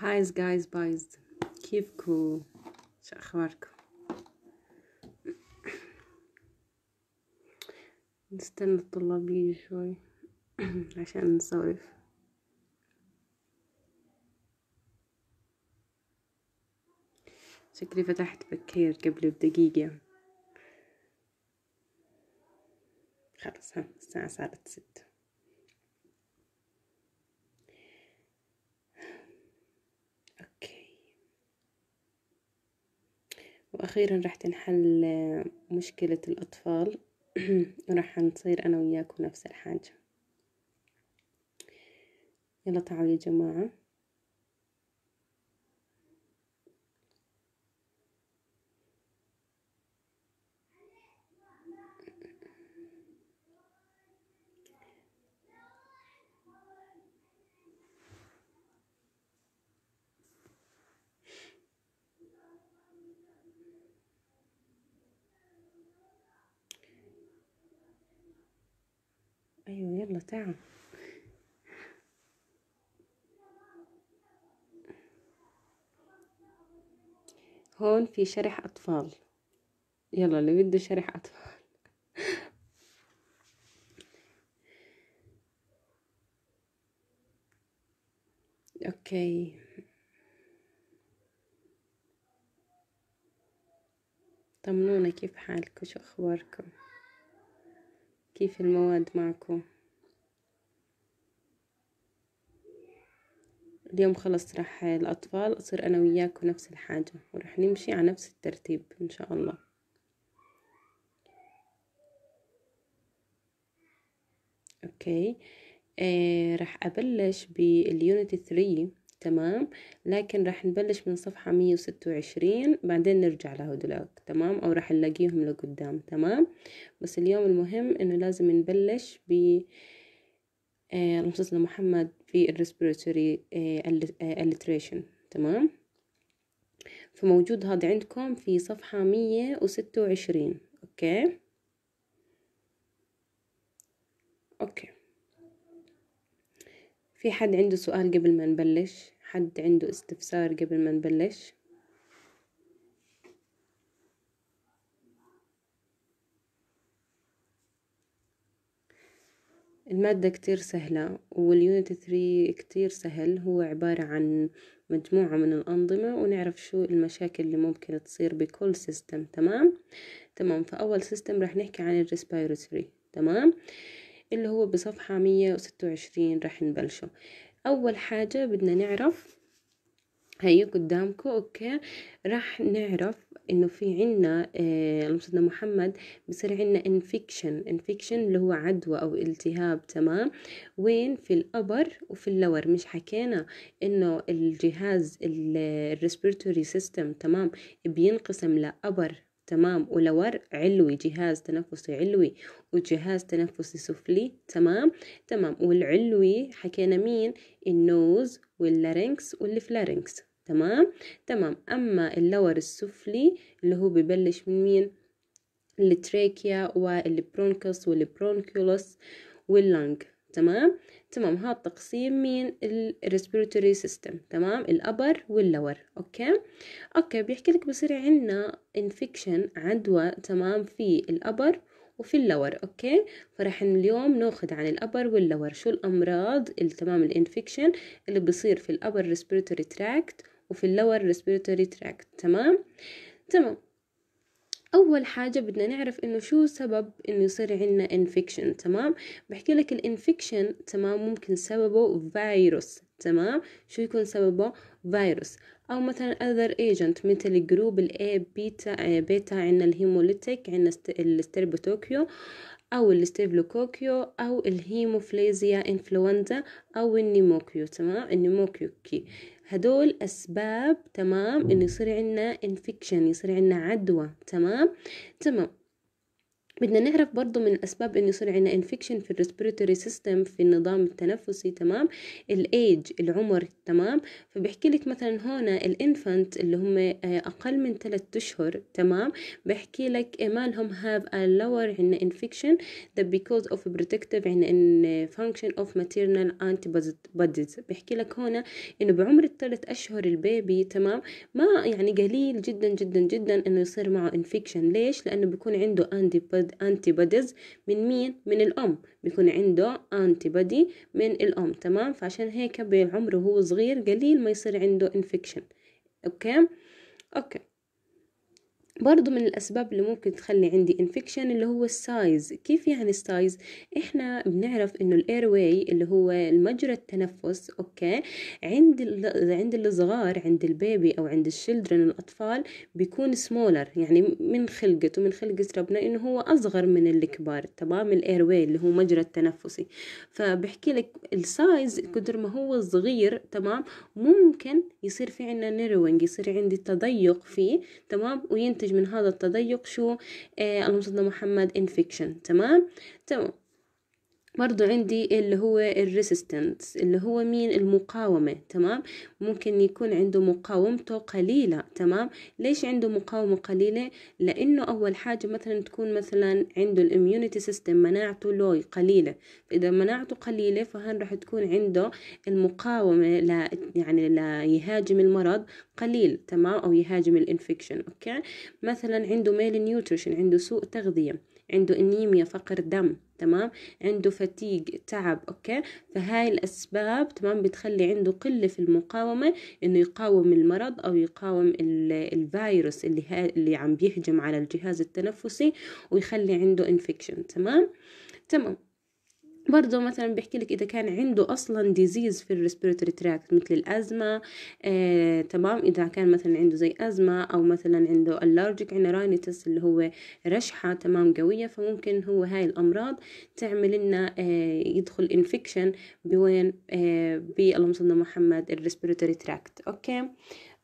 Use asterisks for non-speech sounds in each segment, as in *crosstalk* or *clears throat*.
هايز جايز بايز كيفكو شو اخباركم نستنى الطلاب يجي شوي عشان نسولف شكلي فتحت بكير قبل بدقيقة خلص ها الساعة صارت ستة وأخيرا راح تنحل آه، مشكلة الأطفال وراح *clears throat* نصير أنا وياكم نفس الحاجة يلا تعالوا يا جماعة ايوه يلا تعال هون في شرح اطفال يلا اللي بده شرح اطفال *laughs* اوكي طمنونا كيف حالكم شو اخباركم كيف المواد معكم اليوم خلص راح الأطفال أصير أنا وياكم نفس الحاجة وراح نمشي على نفس الترتيب إن شاء الله أوكي آه راح أبلش باليونت ثري تمام لكن راح نبلش من صفحة مية وستة وعشرين بعدين نرجع لهدولاك تمام أو راح نلاقيهم لقدام تمام بس اليوم المهم إنه لازم نبلش ب آه رمسيس لمحمد في الريسبيرتوري الليتريشن آه، آه، تمام فموجود هذا عندكم في صفحة مية وستة وعشرين أوكي أوكي في حد عنده سؤال قبل ما نبلش حد عنده استفسار قبل ما نبلش المادة كتير سهلة واليونت ثري كتير سهل هو عبارة عن مجموعة من الأنظمة ونعرف شو المشاكل اللي ممكن تصير بكل سيستم تمام تمام فأول سيستم رح نحكي عن الريسبيرتوري تمام اللي هو بصفحة مية وستة وعشرين راح نبلشه أول حاجة بدنا نعرف هي قدامكم اوكي راح نعرف انه في عنا آه المصدى محمد بصير عنا انفكشن انفكشن اللي هو عدوى او التهاب تمام وين في الابر وفي اللور مش حكينا انه الجهاز الريسبيرتوري سيستم تمام بينقسم لابر تمام ولور علوي جهاز تنفسي علوي وجهاز تنفسي سفلي تمام تمام والعلوي حكينا مين النوز واللارنكس والفلارنكس تمام تمام أما اللور السفلي اللي هو ببلش من مين التريكيا والبرونكس والبرونكيولوس واللنج تمام تمام هاد تقسيم مين الريسبيرتوري سيستم تمام الابر واللور اوكي اوكي بيحكي لك بصير عندنا انفكشن عدوى تمام في الابر وفي اللور اوكي فرح اليوم ناخذ عن الابر واللور شو الامراض تمام الانفكشن اللي بصير في الابر ريسبيرتوري تراكت وفي اللور ريسبيرتوري تراكت تمام تمام اول حاجه بدنا نعرف انه شو سبب انه يصير عندنا انفكشن تمام بحكي لك الانفكشن تمام ممكن سببه فيروس تمام شو يكون سببه فيروس او مثلا اذر ايجنت مثل جروب الاي بيتا بيتا عندنا الهيموليتيك عندنا الستربوتوكيو او الستيفلوكوكيو او الهيموفليزيا انفلونزا او النيموكيو تمام النيموكيوكي هدول أسباب تمام إنه يصير عنا انفكشن يصير عنا عدوى تمام تمام بدنا نعرف برضو من أسباب إنه يصير عنا انفكشن في الريسبيرتوري سيستم في النظام التنفسي تمام الإيج العمر تمام فبيحكي لك مثلا هنا الإنفانت اللي هم آه، أقل من ثلاثة أشهر تمام بيحكي لك مالهم have a lower عنا infection that because of protective عنا in function of maternal antibodies بيحكي لك هنا إنه بعمر الثلاث أشهر البيبي تمام ما يعني قليل جدا جدا جدا إنه يصير معه infection ليش؟ لأنه بيكون عنده antibodies انتي بوديز من مين من الام بيكون عنده انتي بودي من الام تمام فعشان هيك بعمره وهو صغير قليل ما يصير عنده انفكشن اوكي اوكي برضو من الأسباب اللي ممكن تخلي عندي انفكشن اللي هو السايز كيف يعني السايز إحنا بنعرف إنه الايرواي اللي هو المجرى التنفس أوكي عند عند الصغار عند البيبي أو عند الشيلدرن الأطفال بيكون سمولر يعني من خلقته من خلقة ربنا إنه هو أصغر من الكبار تمام الايرواي اللي هو مجرى التنفسي فبحكي لك السايز قدر ما هو صغير تمام ممكن يصير في عنا نيروينج يصير عندي تضيق فيه تمام وينتج ينتج من هذا التضيق شو آه، المصدى محمد انفكشن تمام تمام برضو عندي اللي هو الريسيستنس اللي هو مين المقاومة تمام ممكن يكون عنده مقاومته قليلة تمام ليش عنده مقاومة قليلة لأنه أول حاجة مثلا تكون مثلا عنده الاميونيتي سيستم مناعته لوي قليلة فإذا مناعته قليلة فهن راح تكون عنده المقاومة ل يعني ليهاجم المرض قليل تمام أو يهاجم الانفكشن أوكي مثلا عنده ميل نيوتريشن عنده سوء تغذية عنده انيميا فقر دم تمام عنده فتيق تعب اوكي فهاي الاسباب تمام بتخلي عنده قله في المقاومه انه يقاوم المرض او يقاوم الفيروس اللي ها اللي عم بيهجم على الجهاز التنفسي ويخلي عنده انفكشن تمام تمام برضه مثلا بيحكي لك اذا كان عنده اصلا ديزيز في الريسبيرتوري تراكت مثل الازمه آه، تمام اذا كان مثلا عنده زي ازمه او مثلا عنده اللارجيك عنيرانيتس اللي هو رشحه تمام قويه فممكن هو هاي الامراض تعمل لنا آه، يدخل انفكشن بوين آه، اللهم صل محمد الريسبيرتوري تراكت اوكي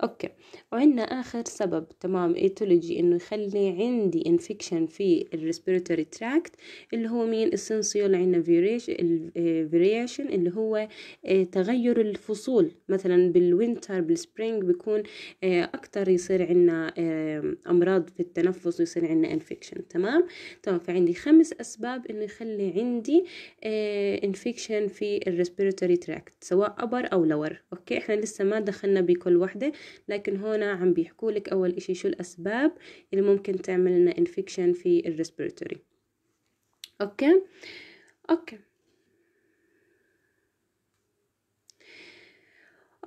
اوكي وعندنا اخر سبب تمام ايتولوجي انه يخلي عندي انفكشن في الريسبيرتوري تراكت اللي هو مين السنسيول عندنا فيريشن آه، اللي هو آه، تغير الفصول مثلا بالوينتر بالسبرينج بيكون آه، اكتر يصير عندنا امراض في التنفس ويصير عندنا انفكشن تمام تمام طيب، فعندي خمس اسباب انه يخلي عندي انفكشن في الريسبيرتوري تراكت سواء ابر او لور اوكي احنا لسه ما دخلنا بكل واحده لكن هنا عم بيحكوا لك اول اشي شو الاسباب اللي ممكن تعمل لنا انفكشن في الريسبيرتوري اوكي اوكي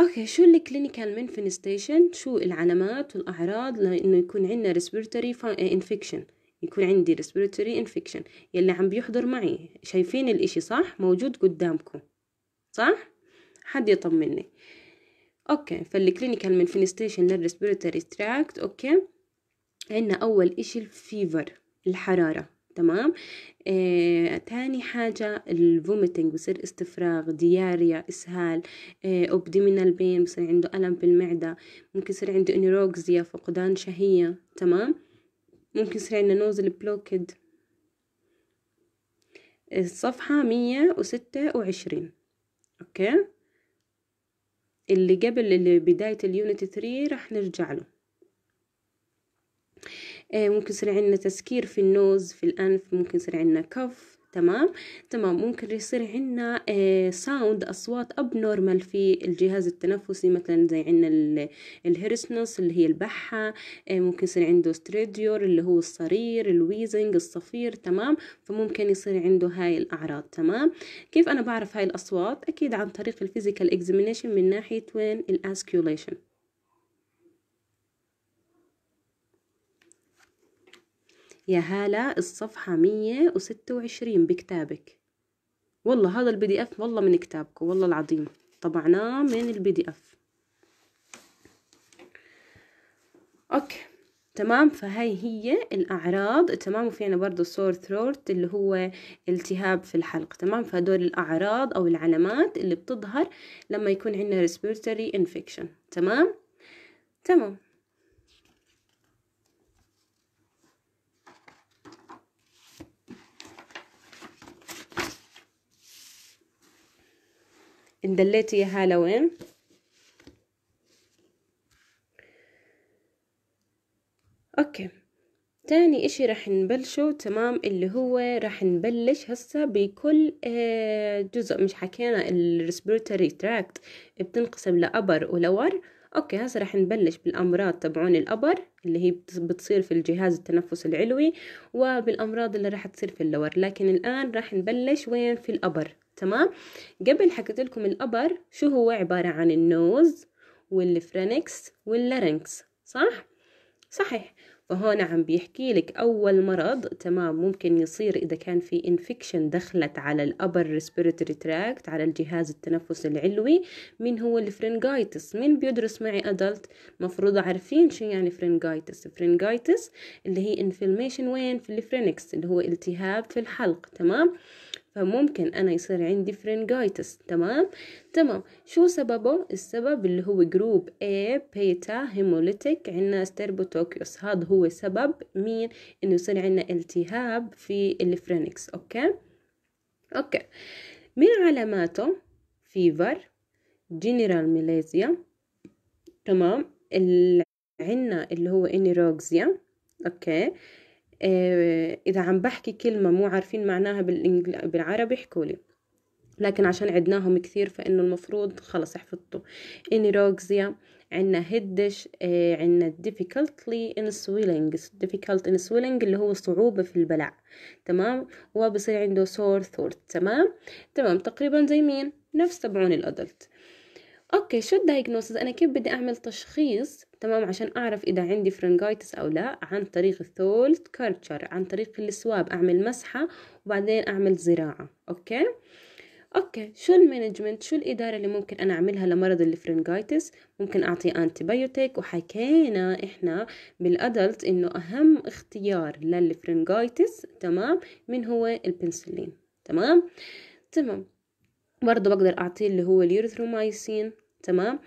اوكي شو الكلينيكال مانفينستيشن شو العلامات والاعراض لانه يكون عندنا ريسبيرتوري انفكشن آه، يكون عندي ريسبيرتوري انفكشن يلي عم بيحضر معي شايفين الاشي صح موجود قدامكم صح حد يطمني اوكي فالكلينيكال مانفستيشن للريسبيرتوري تراكت اوكي عندنا اول اشي الفيفر الحراره تمام آه، تاني حاجة الفوميتنج بصير استفراغ دياريا إسهال آه، ابديمينال بين بصير عنده ألم بالمعدة ممكن يصير عنده انيروكزيا فقدان شهية تمام ممكن يصير عندنا نوزل بلوكد الصفحة مية وستة وعشرين أوكي اللي قبل اللي بداية اليونت 3 راح نرجع له إيه، ممكن يصير عندنا تسكير في النوز في الأنف ممكن يصير عندنا كف تمام تمام ممكن يصير عندنا ساوند آه، أصوات أب نورمال في الجهاز التنفسي مثلا زي عندنا الهيرسنس اللي هي البحة آه، ممكن يصير عنده ستريديور اللي هو الصرير الويزنج الصفير تمام فممكن يصير عنده هاي الأعراض تمام كيف أنا بعرف هاي الأصوات أكيد عن طريق الفيزيكال اكزامينيشن من ناحية وين الاسكيوليشن يا هالة الصفحة مية وستة وعشرين بكتابك والله هذا البي دي اف والله من كتابك والله العظيم طبعناه من البي دي اف اوكي تمام فهي هي الأعراض تمام وفي عنا برضه سور ثروت اللي هو التهاب في الحلق تمام فهدول الأعراض أو العلامات اللي بتظهر لما يكون عندنا respiratory infection تمام تمام دليتي اياها لوين اوكي تاني اشي راح نبلشه تمام اللي هو راح نبلش هسه بكل آه، جزء مش حكينا الريسبيرتوري تراكت بتنقسم لأبر ولور اوكي هسه راح نبلش بالامراض تبعون الابر اللي هي بتصير في الجهاز التنفس العلوي وبالامراض اللي راح تصير في اللور لكن الان راح نبلش وين في الابر تمام قبل حكيت لكم الابر شو هو عباره عن النوز والفرنكس واللارنكس صح صحيح فهون عم بيحكي لك أول مرض تمام ممكن يصير إذا كان في انفكشن دخلت على الأبر ريسبيريتوري تراكت على الجهاز التنفس العلوي مين هو الفرنجايتس مين بيدرس معي أدلت مفروض عارفين شو يعني فرنجايتس فرنجايتس اللي هي انفلميشن وين في الفرينكس اللي هو التهاب في الحلق تمام فممكن أنا يصير عندي فرينجايتس تمام تمام شو سببه السبب اللي هو جروب A بيتا هيموليتيك عندنا ستيربوتوكيوس هذا هو سبب مين إنه يصير عندنا التهاب في الفرينكس أوكي أوكي من علاماته فيفر جنرال ميليزيا تمام عندنا اللي هو انيروكسيا اوكي آه، إذا عم بحكي كلمة مو عارفين معناها بالإنجل... بالعربي لي لكن عشان عدناهم كثير فإنه المفروض خلص إني روكزيا عنا هدش آه، عنا difficultly in swelling difficult in swelling اللي هو صعوبة في البلع تمام وبصير عنده sore throat تمام تمام تقريبا زي مين نفس تبعون الأدلت اوكي شو الدايجنوسز انا كيف بدي اعمل تشخيص تمام عشان أعرف إذا عندي فرنجايتس أو لا عن طريق الثولت كارتشر عن طريق السواب أعمل مسحة وبعدين أعمل زراعة أوكي اوكي شو المانجمنت شو الاداره اللي ممكن انا اعملها لمرض الفرنجايتس ممكن اعطيه انتي بايوتيك وحكينا احنا بالادلت انه اهم اختيار للفرنجايتس تمام من هو البنسلين تمام تمام برضه بقدر اعطيه اللي هو اليوريثرومايسين تمام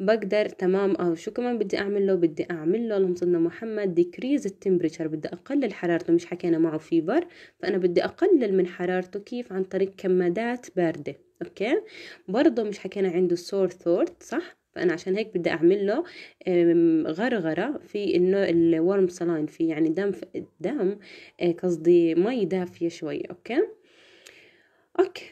بقدر تمام او آه، شو كمان بدي اعمل له بدي اعمل له اللهم صل محمد ديكريز التمبريتشر بدي اقلل حرارته مش حكينا معه فيبر فانا بدي اقلل من حرارته كيف عن طريق كمادات بارده اوكي برضه مش حكينا عنده سور ثورت صح فانا عشان هيك بدي اعمل له غرغره في انه الورم سلاين في يعني دم دم آه، قصدي مي دافيه شوي اوكي اوكي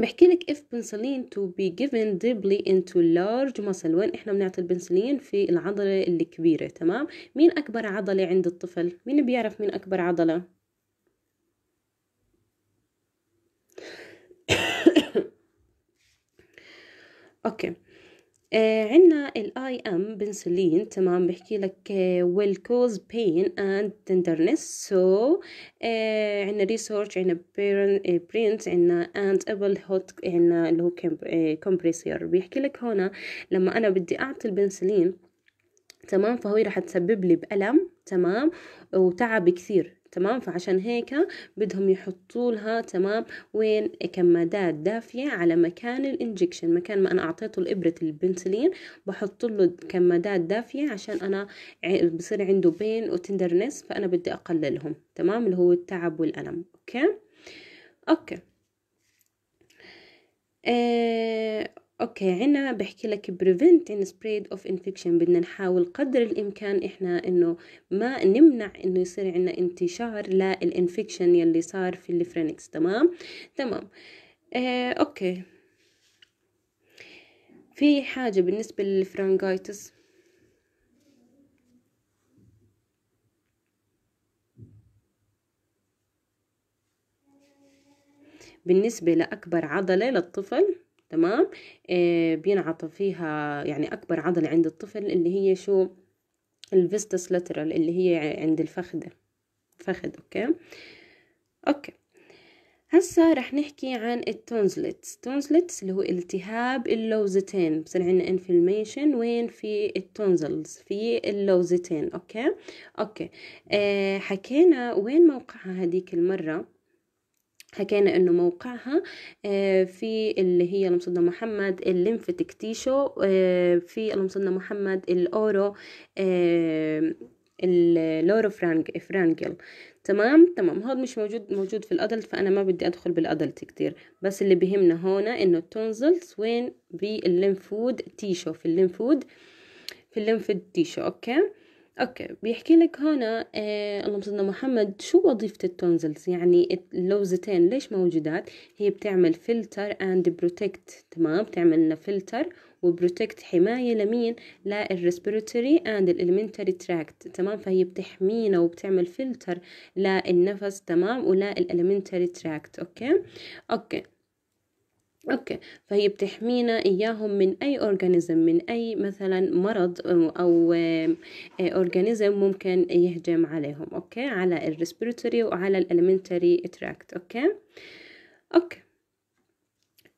بحكي لك if penicillin to be given deeply into large muscle وين احنا بنعطي البنسلين في العضلة الكبيرة تمام مين اكبر عضلة عند الطفل مين بيعرف مين اكبر عضلة *coughs* اوكي آه عندنا I ام بنسلين تمام بحكي لك will آه، cause pain and tenderness so آه عنا research عنا print عنا and able hot عنا اللي هو آه، compressor بيحكي لك هنا لما انا بدي اعطي البنسلين تمام فهو راح تسبب لي بألم تمام وتعب كثير تمام فعشان هيك بدهم يحطوا لها تمام وين كمادات دافية على مكان الانجكشن مكان ما انا اعطيته الابرة البنسلين بحط له كمادات دافية عشان انا بصير عنده بين وتندرنس فانا بدي اقللهم تمام اللي هو التعب والالم اوكي اوكي آه، اوكي عنا بحكي لك بريفنت ان spread of infection بدنا نحاول قدر الامكان احنا انه ما نمنع انه يصير عنا انتشار للانفكشن يلي صار في الفرينكس تمام تمام آه اوكي في حاجة بالنسبة للفرانكايتس بالنسبة لأكبر عضلة للطفل تمام آه، بينعطى فيها يعني أكبر عضلة عند الطفل اللي هي شو الفيستس لاترال اللي هي عند الفخذة فخذ أوكي أوكي هسا رح نحكي عن التونزلتس تونزلتس اللي هو التهاب اللوزتين بصير عندنا انفلميشن وين في التونزلز في اللوزتين اوكي اوكي آه حكينا وين موقعها هديك المره حكينا انه موقعها آه، في اللي هي المصدى محمد الليمفتك تيشو آه، في المصدى محمد الاورو آه، اللورو فرانج فرانجل تمام تمام هذا مش موجود موجود في الادلت فانا ما بدي ادخل بالادلت كتير بس اللي بيهمنا هون انه التونزلز وين بالليمفود تيشو في الليمفود في الليمفود تيشو اوكي اوكي بيحكي لك هنا آه اللهم صل محمد شو وظيفة التونزلز يعني اللوزتين ليش موجودات هي بتعمل فلتر اند بروتكت تمام بتعمل لنا فلتر وبروتكت حماية لمين للريسبيرتوري اند الالمنتري تراكت تمام فهي بتحمينا وبتعمل فلتر للنفس تمام وللالمنتري تراكت اوكي اوكي اوكي فهي بتحمينا اياهم من اي اورجانيزم من اي مثلا مرض او اورجانيزم آه، آه، ممكن يهجم عليهم اوكي على الريسبيرتوري وعلى الاليمنتري تراكت اوكي اوكي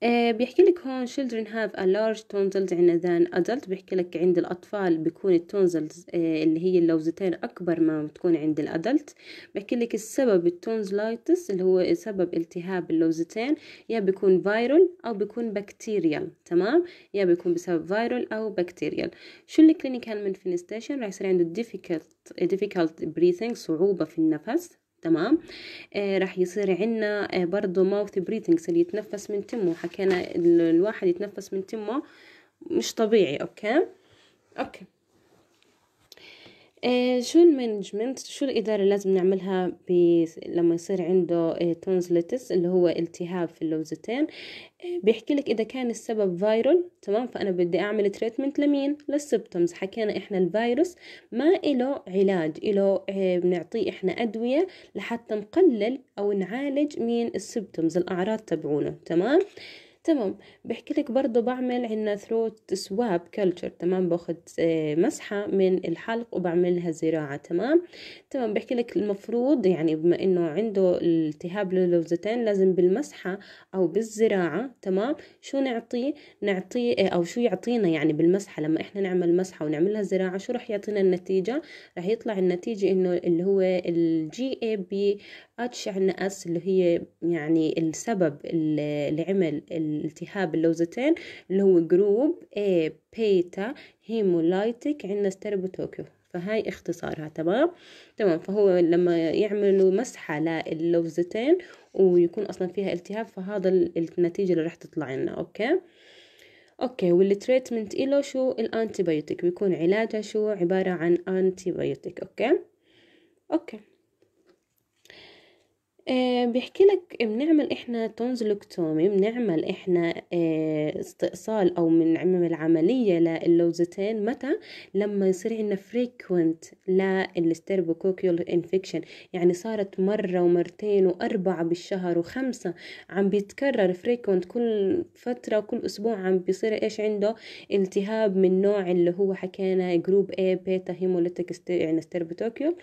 آه، بيحكي لك هون children have a large tonsils عندنا than adult بيحكي لك عند الأطفال بيكون التونزلز آه، اللي هي اللوزتين أكبر ما بتكون عند الأدلت بيحكي لك السبب التونزلايتس اللي هو سبب التهاب اللوزتين يا بيكون فايرال أو بيكون بكتيريال تمام يا بيكون بسبب فايرال أو بكتيريال شو اللي كلينيكال فينستيشن راح يصير عنده difficult difficult breathing صعوبة في النفس تمام آه راح يصير عنا آه برضه ماوث بريثنجز اللي يتنفس من تمه حكينا الواحد يتنفس من تمه مش طبيعي اوكي اوكي آه، شو المانجمنت شو الإدارة اللي لازم نعملها لما يصير عنده تونزلتس آه، اللي هو التهاب في اللوزتين آه، بيحكي لك إذا كان السبب فيرال تمام فأنا بدي أعمل تريتمنت لمين للسبتومز حكينا إحنا الفيروس ما إله علاج إله بنعطيه إحنا أدوية لحتى نقلل أو نعالج مين السبتومز الأعراض تبعونه تمام تمام بحكي لك برضه بعمل عنا ثروت سواب كلتشر تمام باخذ آه، مسحه من الحلق وبعملها زراعه تمام تمام بحكي لك المفروض يعني بما انه عنده التهاب للوزتين لازم بالمسحه او بالزراعه تمام شو نعطيه نعطيه آه، او شو يعطينا يعني بالمسحه لما احنا نعمل مسحه ونعملها زراعه شو رح يعطينا النتيجه رح يطلع النتيجه انه اللي هو الجي اي بي الشيء عندنا اس اللي هي يعني السبب اللي عمل التهاب اللوزتين اللي هو جروب اي بيتا هيمولايتك عندنا ستربوتوكيو فهاي اختصارها تمام تمام فهو لما يعملوا مسحة للوزتين ويكون أصلا فيها التهاب فهذا النتيجة اللي راح تطلع لنا أوكي اوكي والتريتمنت إله شو الانتي بيكون علاجها شو عبارة عن انتي اوكي اوكي آه، بيحكي لك بنعمل احنا تونزلكتومي بنعمل احنا آه، استئصال او بنعمل عمليه للوزتين متى لما يصير عندنا فريكوينت للستيربوكوكيول انفكشن يعني صارت مره ومرتين واربعه بالشهر وخمسه عم بيتكرر فريكوينت كل فتره وكل اسبوع عم بيصير ايش عنده التهاب من نوع اللي هو حكينا جروب اي بيتا هيموليتيك يعني ستيربوتوكيول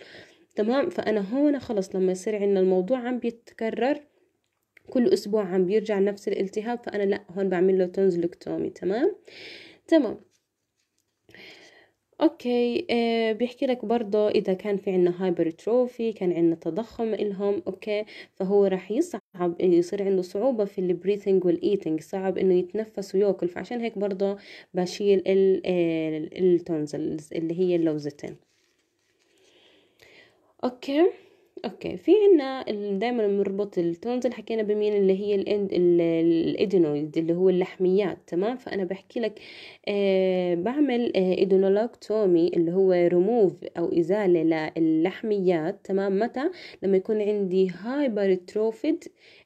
تمام فانا هون خلص لما يصير عندنا الموضوع عم بيتكرر كل اسبوع عم بيرجع نفس الالتهاب فانا لا هون بعمل له تونزلكتومي تمام تمام اوكي آه بيحكي لك برضه اذا كان في عندنا هايبرتروفي كان عندنا تضخم الهم اوكي فهو راح يصعب يصير عنده صعوبه في البريثنج والايتنج صعب انه يتنفس وياكل فعشان هيك برضه بشيل آه، التونزلز اللي هي اللوزتين اوكي اوكي في عنا دائما بنربط التونز اللي حكينا بمين اللي هي الادينويد اللي هو اللحميات تمام فانا بحكي لك آه بعمل آه، ادينولوكتومي اللي هو ريموف او ازاله للحميات تمام متى لما يكون عندي هايبرتروفيد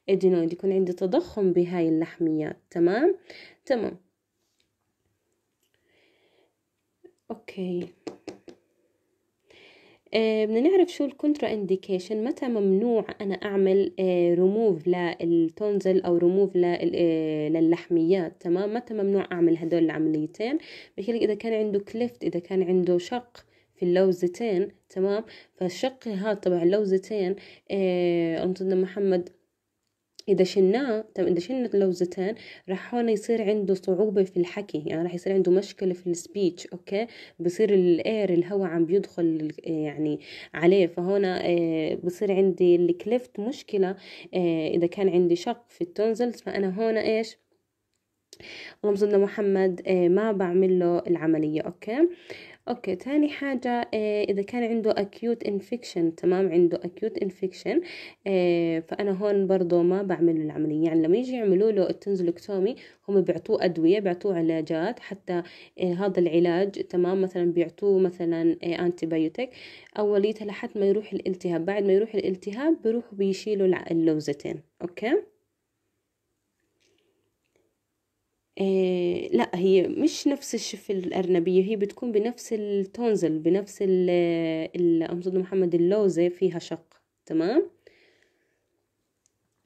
ادينويد يكون عندي تضخم بهاي اللحميات تمام تمام اوكي آه، بدنا نعرف شو الكونترا انديكيشن متى ممنوع انا اعمل ريموف آه، للتونزل او ريموف آه، للحميات تمام متى ممنوع اعمل هدول العمليتين بحيث اذا كان عنده كليفت اذا كان عنده شق في اللوزتين تمام فالشق هذا تبع اللوزتين آه محمد إذا شلناه تم طيب إذا شلنا اللوزتين راح هون يصير عنده صعوبة في الحكي يعني راح يصير عنده مشكلة في السبيتش أوكي بصير الإير الهواء عم بيدخل يعني عليه فهون آه، بصير عندي الكليفت مشكلة آه، إذا كان عندي شق في التونزلز فأنا هون إيش اللهم صل محمد آه، ما بعمل له العملية أوكي اوكي تاني حاجة آه، اذا كان عنده أكيوت إنفكشن تمام عنده أكيوت إنفكشن آه، فانا هون برضو ما بعمل له العملية يعني لما يجي يعملوا له التنزلكتومي هم بيعطوه ادوية بيعطوه علاجات حتى هذا العلاج تمام مثلا بيعطوه مثلا انتي بايوتيك اوليتها لحد ما يروح الالتهاب بعد ما يروح الالتهاب بيروحوا بيشيلوا اللوزتين اوكي آه، لا هي مش نفس الشف الأرنبية هي بتكون بنفس التونزل بنفس الأمصد محمد اللوزة فيها شق تمام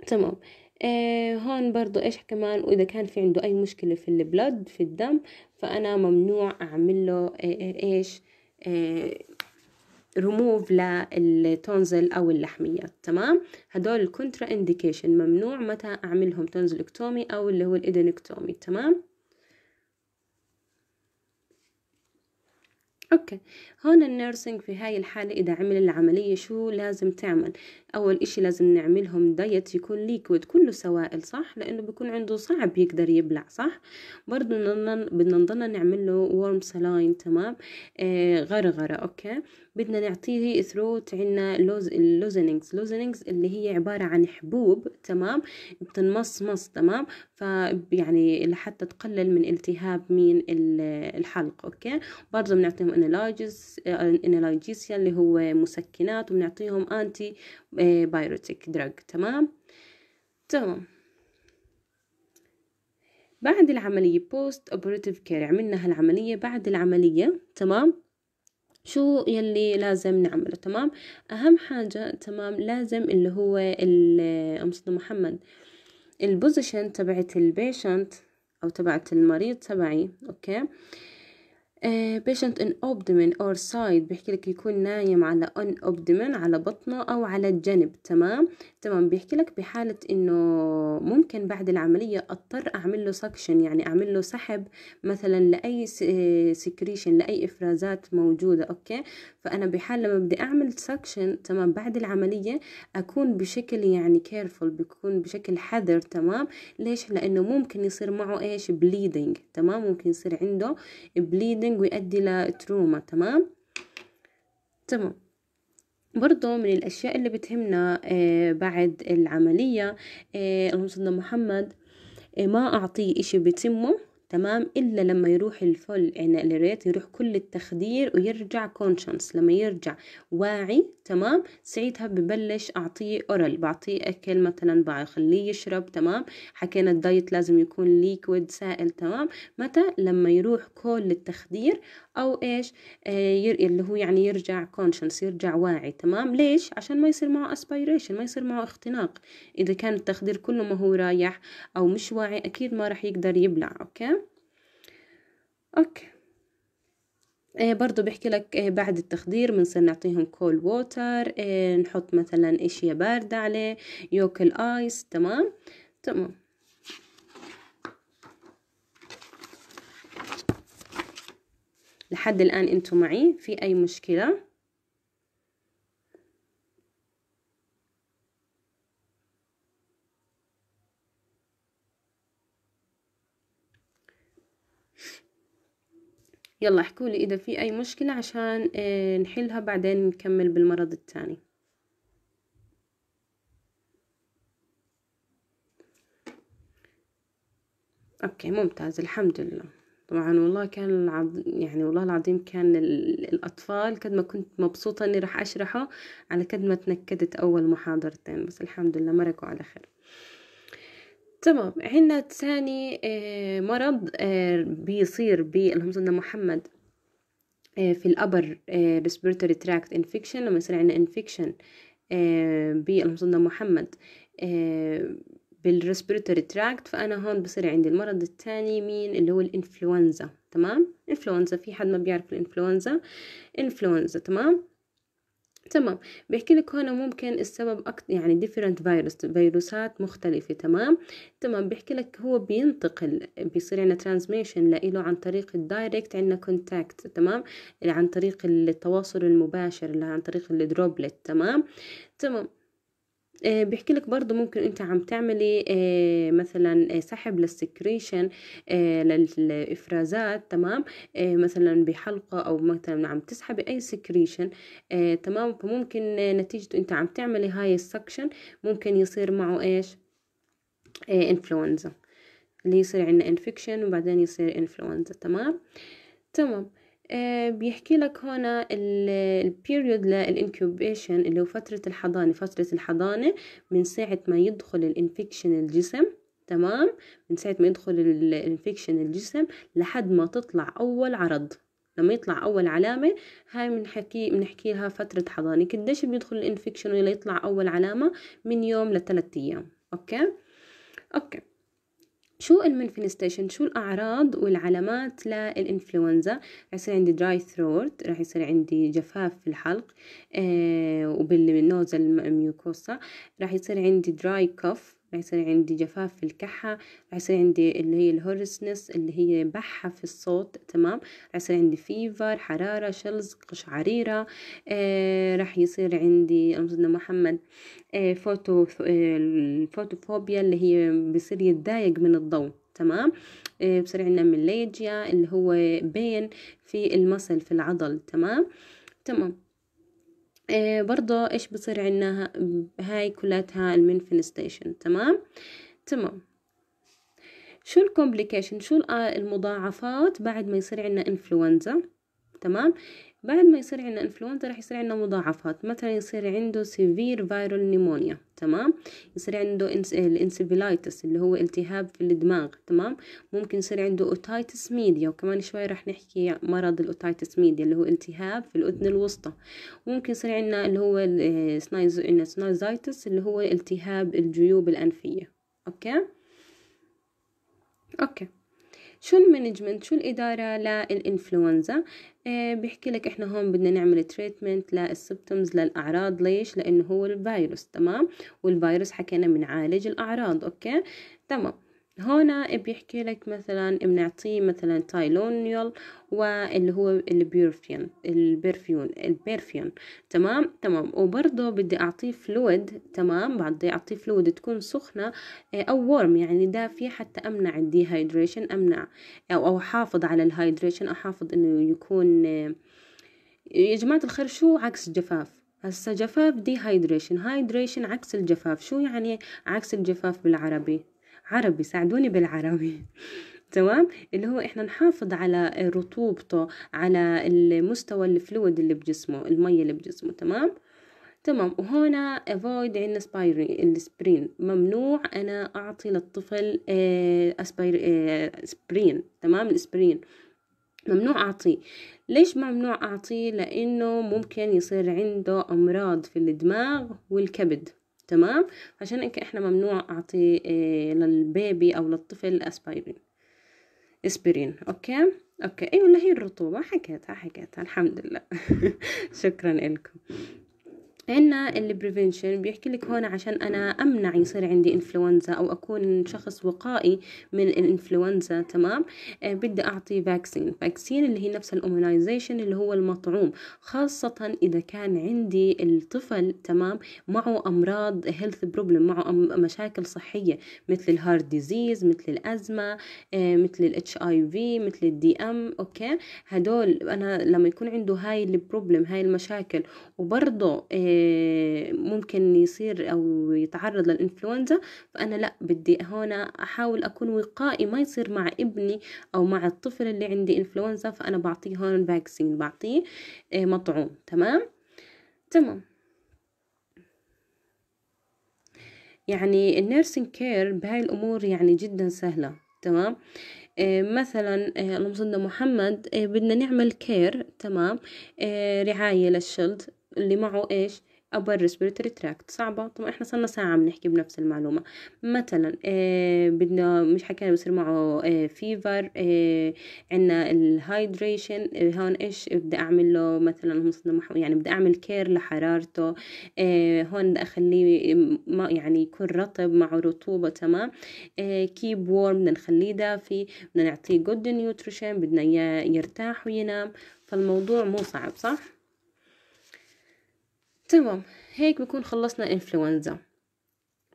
تمام آه هون برضو ايش كمان واذا كان في عنده اي مشكلة في البلد في الدم فانا ممنوع اعمل له آه، آه، ايش آه ريموف للتونزل او اللحميات تمام هدول الكونترا انديكيشن ممنوع متى اعملهم تونزلكتومي او اللي هو الادينكتومي تمام اوكي هون النيرسينج في هاي الحالة اذا عمل العملية شو لازم تعمل اول اشي لازم نعملهم دايت يكون ليكويد كله سوائل صح لانه بيكون عنده صعب يقدر يبلع صح برضو بدنا نضلنا نعمل له ورم سلاين تمام آه غرغرة اوكي بدنا نعطيه ثروت عنا لوز اللوزنينجز لوزنينجز اللي هي عبارة عن حبوب تمام بتنمصمص تمام فيعني لحتى تقلل من التهاب مين الحلق اوكي برضه بنعطيهم انالايجز انالايجيسيا اللي هو مسكنات وبنعطيهم انتي بايروتيك دراج تمام تمام بعد العملية بوست اوبريتيف كير عملنا هالعملية بعد العملية تمام شو يلي لازم نعمله تمام اهم حاجه تمام لازم اللي هو امصد محمد البوزيشن تبعت البيشنت او تبعت المريض تبعي اوكي آه، patient in abdomen or side بيحكي لك يكون نايم على on abdomen على بطنه أو على الجنب تمام تمام بيحكي لك بحالة إنه ممكن بعد العملية أضطر أعمل له suction يعني أعمل له سحب مثلا لأي آه، secretion لأي إفرازات موجودة أوكي فأنا بحال لما بدي أعمل suction تمام بعد العملية أكون بشكل يعني careful بكون بشكل حذر تمام ليش لأنه ممكن يصير معه إيش bleeding تمام ممكن يصير عنده bleeding البولينج ويؤدي لتروما تمام تمام برضو من الأشياء اللي بتهمنا آه، بعد العملية آه، المصدى محمد آه، ما أعطيه إشي بتمه تمام إلا لما يروح الفل يعني يروح كل التخدير ويرجع كونشنس لما يرجع واعي تمام ساعتها ببلش اعطيه اورال بعطيه اكل مثلا بخليه يشرب تمام حكينا الدايت لازم يكون ليكويد سائل تمام متى لما يروح كول للتخدير او ايش آه اللي هو يعني يرجع كونشنس يرجع واعي تمام ليش عشان ما يصير معه اسبيريشن ما يصير معه اختناق اذا كان التخدير كله ما هو رايح او مش واعي اكيد ما راح يقدر يبلع اوكي اوكي إيه، برضو بيحكي لك إيه، بعد التخدير بنصير نعطيهم كول ووتر إيه، نحط مثلا اشياء باردة عليه يوكل ايس تمام تمام لحد الآن أنتم معي في أي مشكلة يلا احكوا لي اذا في اي مشكلة عشان آه، نحلها بعدين نكمل بالمرض الثاني اوكي ممتاز الحمد لله طبعا والله كان العظ... يعني والله العظيم كان الاطفال قد ما كنت مبسوطه اني راح اشرحه على قد ما تنكدت اول محاضرتين بس الحمد لله مرقوا على خير تمام عندنا ثاني آه، مرض آه، بيصير بالهمزة بي محمد آه، في الأبر respiratory tract infection لما يصير عندنا infection بالهمزة صلى محمد بالريسبيرتوري تراكت فانا هون بصير عندي المرض الثاني مين اللي هو الانفلونزا تمام انفلونزا في حد ما بيعرف الانفلونزا انفلونزا تمام تمام بيحكي لك هون ممكن السبب أكت... يعني ديفرنت فيروس فيروسات مختلفة تمام تمام بيحكي لك هو بينتقل بيصير عنا ترانسميشن لإله عن طريق الدايركت عنا كونتاكت تمام عن طريق التواصل المباشر اللي عن طريق الدروبلت تمام تمام آه، بيحكي لك برضو ممكن انت عم تعملي آه، مثلا آه، سحب للسكريشن للافرازات تمام مثلا بحلقة او مثلا عم تسحبي اي سكريشن تمام فممكن نتيجه انت عم تعملي هاي السكشن ممكن يصير معه ايش انفلونزا اللي يصير عندنا انفكشن وبعدين يصير انفلونزا تمام تمام آه، بيحكي لك هنا البيريود للانكوبيشن اللي هو فترة الحضانة فترة الحضانة من ساعة ما يدخل الانفكشن الجسم تمام من ساعة ما يدخل الانفكشن الجسم لحد ما تطلع أول عرض لما يطلع أول علامة هاي بنحكي بنحكي لها فترة حضانة قديش بيدخل الانفكشن ولا يطلع أول علامة من يوم لثلاث أيام أوكي أوكي شو المنفنستيشن شو الأعراض والعلامات للإنفلونزا راح يصير عندي دراي ثروت راح يصير عندي جفاف في الحلق آه وبالنوزة الميوكوسا راح يصير عندي دراي كوف راح يصير عندي جفاف في الكحة راح يصير عندي اللي هي الهورسنس اللي هي بحة في الصوت تمام راح يصير عندي فيفر حرارة شلز قشعريرة آه راح يصير عندي أمزنا محمد آه فوتو آه الفوتوفوبيا اللي هي بيصير يتضايق من الضوء تمام آه بصير عندنا ميليجيا اللي هو بين في المصل في العضل تمام تمام آه، برضو برضه ايش بصير عنا هاي كلاتها المنفنستيشن تمام تمام شو الكومبليكيشن شو آه، المضاعفات بعد ما يصير عنا انفلونزا تمام بعد ما يصير عندنا انفلونزا راح يصير عندنا مضاعفات مثلا يصير عنده سيفير فايرال نيمونيا تمام يصير عنده انس... الانسيفيلايتس اللي هو التهاب في الدماغ تمام ممكن يصير عنده اوتايتس ميديا وكمان شوي راح نحكي مرض الاوتايتس ميديا اللي هو التهاب في الاذن الوسطى ممكن يصير عندنا اللي هو السنايز... السنايزايتس اللي هو التهاب الجيوب الانفيه اوكي اوكي شو المانجمنت شو الإدارة للإنفلونزا إيه، بيحكي لك احنا هون بدنا نعمل تريتمنت للسبتومز للأعراض ليش لأنه هو الفيروس تمام والفيروس حكينا بنعالج الأعراض أوكي تمام هنا بيحكي لك مثلا بنعطيه مثلا تايلونيول واللي هو البيرفيون البيرفيون البيرفيون تمام تمام وبرضه بدي اعطيه فلويد تمام بدي اعطيه فلويد تكون سخنه إيه، او ورم يعني دافيه حتى امنع الديهايدريشن امنع او او احافظ على الهايدريشن احافظ انه يكون إيه، يا جماعه الخير شو عكس الجفاف هسا جفاف ديهايدريشن هايدريشن عكس الجفاف شو يعني عكس الجفاف بالعربي عربي ساعدوني بالعربي *laughs* تمام اللي هو احنا نحافظ على رطوبته على المستوى الفلويد اللي بجسمه المية اللي بجسمه تمام تمام وهنا avoid عندنا السبرين ممنوع انا اعطي للطفل اسبير آه، سبرين آه، تمام الاسبرين ممنوع أعطيه ليش ممنوع أعطيه لأنه ممكن يصير عنده أمراض في الدماغ والكبد تمام عشان هيك احنا ممنوع اعطي آه، للبيبي او للطفل اسبايرين اسبرين اوكي اوكي ايوه اللي هي الرطوبه حكيتها حكيتها الحمد لله *laughs* شكرا لكم عنا البريفنشن بيحكي لك هون عشان انا امنع يصير عندي انفلونزا او اكون شخص وقائي من الانفلونزا تمام أه بدي اعطي فاكسين فاكسين اللي هي نفس الاومنايزيشن اللي هو المطعوم خاصة اذا كان عندي الطفل تمام معه امراض هيلث بروبلم معه مشاكل صحية مثل الهارد ديزيز مثل الازمة آه، مثل الاتش اي في مثل الدي ام اوكي هدول انا لما يكون عنده هاي البروبلم هاي المشاكل وبرضه آه، ممكن يصير أو يتعرض للإنفلونزا فأنا لا بدي هون أحاول أكون وقائي ما يصير مع ابني أو مع الطفل اللي عندي إنفلونزا فأنا بعطيه هون فاكسين بعطيه آه، مطعوم تمام تمام يعني النيرسينج كير بهاي الأمور يعني جدا سهلة تمام آه، مثلا اللهم صل محمد بدنا نعمل كير تمام رعاية للشلد اللي معه ايش upper respiratory tract صعبة طبعا احنا صرنا ساعة بنحكي بنفس المعلومة مثلا ايه بدنا مش حكينا بصير معه ايه فيفر ايه عنا الهايدريشن ايه هون ايش بدي اعمل له مثلا يعني بدي اعمل كير لحرارته ايه هون بدي اخليه ما يعني يكون رطب مع رطوبة تمام آه كيب وورم بدنا نخليه دافي بدنا نعطيه جود نيوتريشن بدنا اياه يرتاح وينام فالموضوع مو صعب صح تمام هيك بكون خلصنا انفلونزا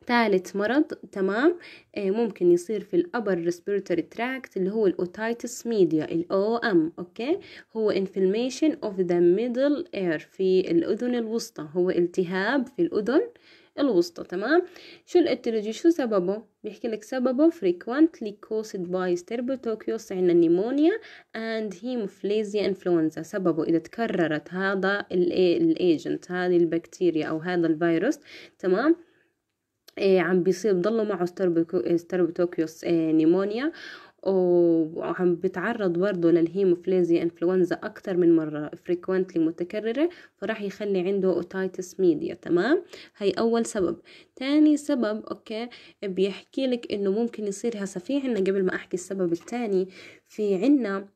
ثالث مرض تمام آه ممكن يصير في الأبر ريسبيرتوري تراكت اللي هو الأوتايتس ميديا الاو OM أوكي هو inflammation of the middle ear في الأذن الوسطى هو التهاب في الأذن الوسطى تمام شو الاتروجي شو سببه بيحكي لك سببه frequently caused by streptococcus عندنا نيمونيا and hemophilia influenza سببه اذا تكررت هذا الايجنت هذه البكتيريا او هذا الفيروس تمام إيه عم بيصير بضلوا معه ستربتوكيوس إيه نيمونيا وعم بتعرض برضه للهيموفلازيا انفلونزا أكتر من مرة فريكوينتلي متكررة فراح يخلي عنده أوتايتس ميديا تمام هي أول سبب تاني سبب أوكي بيحكي لك إنه ممكن يصير هسا في عنا قبل ما أحكي السبب التاني في عنا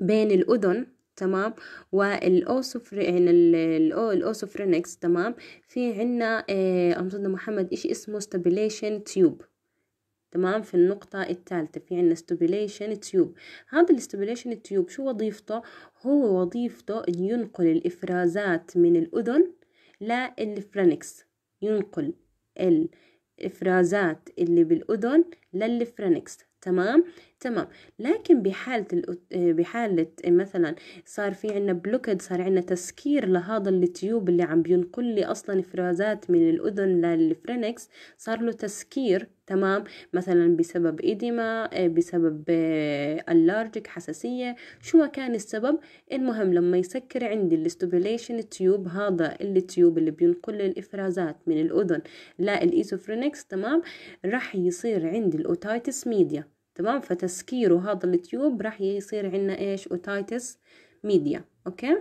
بين الأذن تمام يعني الاوسفرينكس تمام في عنا آه محمد إشي اسمه ستابيليشن تيوب تمام في النقطة الثالثة في عندنا ستوبيليشن تيوب هذا الستوبيليشن تيوب شو وظيفته هو وظيفته إن ينقل الإفرازات من الأذن للفرنكس ينقل الإفرازات اللي بالأذن للفرنكس تمام تمام لكن بحالة بحالة مثلا صار في عنا بلوكد صار عنا تسكير لهذا التيوب اللي عم بينقل لي أصلا إفرازات من الأذن للفرينكس صار له تسكير تمام مثلا بسبب إيديما آه، بسبب اللارجيك آه، حساسية شو ما كان السبب المهم لما يسكر عندي الاستوبيليشن تيوب هذا التيوب اللي بينقل الإفرازات من الأذن للإيزوفرينكس تمام راح يصير عندي الأوتايتس ميديا تمام فتسكيره هذا التيوب راح يصير عندنا ايش اوتايتس ميديا اوكي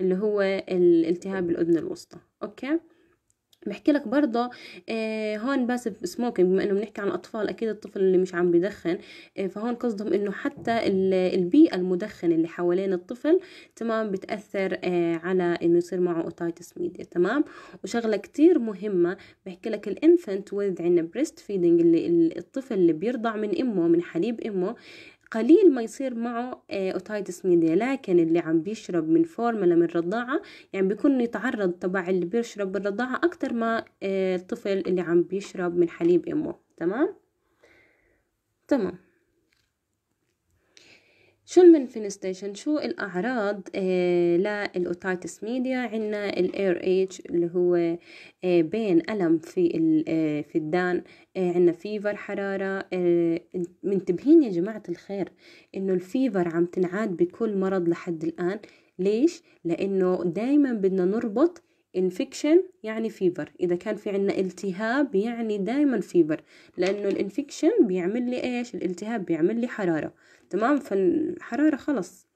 اللي هو الالتهاب الاذن الوسطى اوكي بحكي لك برضه آه هون بس سموكينج بما انه بنحكي عن اطفال اكيد الطفل اللي مش عم بدخن آه فهون قصدهم انه حتى البيئه المدخنه اللي حوالين الطفل تمام بتاثر آه على انه يصير معه اوتايتس ميديا تمام وشغله كتير مهمه بحكي لك الانفنت ويز عندنا بريست فيدنج اللي الطفل اللي بيرضع من امه من حليب امه قليل ما يصير معه آه، اوتايتس ميديا لكن اللي عم بيشرب من فورمولا من رضاعة يعني بيكون يتعرض تبع اللي بيشرب بالرضاعة أكتر ما آه، الطفل اللي عم بيشرب من حليب أمه تمام تمام شو المنفنستيشن شو الأعراض آه، للأوتايتس ميديا عنا الاير ايتش اللي هو آه، بين ألم في آه، في الدان عنا فيفر حرارة منتبهين يا جماعة الخير إنه الفيفر عم تنعاد بكل مرض لحد الآن ليش؟ لأنه دايما بدنا نربط انفكشن يعني فيبر اذا كان في عندنا التهاب يعني دائما فيبر لانه الانفكشن بيعمل لي ايش الالتهاب بيعمل لي حراره تمام فالحراره خلص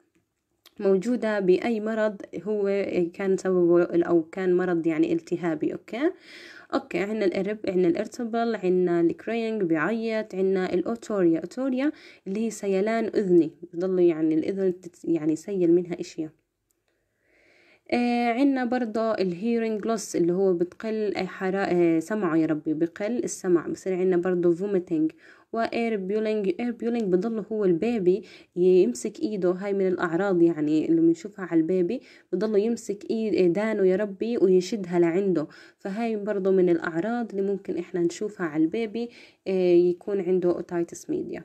موجودة بأي مرض هو كان سببه أو كان مرض يعني التهابي أوكي أوكي عنا الإرب عنا الإرتبل عنا الكرينج بيعيط عنا الأوتوريا أوتوريا اللي هي سيلان أذني بضل يعني الأذن يعني سيل منها أشياء آه عنا برضه الهيرنج لوس اللي هو بتقل آه،, آه سمعه يا ربي بقل السمع بصير عنا برضه فوميتنج واير بيولينج اير بيولينج بضل هو البيبي يمسك ايده هاي من الاعراض يعني اللي بنشوفها على البيبي بضل يمسك ايد آه، دانه يا ربي ويشدها لعنده فهاي برضه من الاعراض اللي ممكن احنا نشوفها على البيبي آه يكون عنده اوتايتس ميديا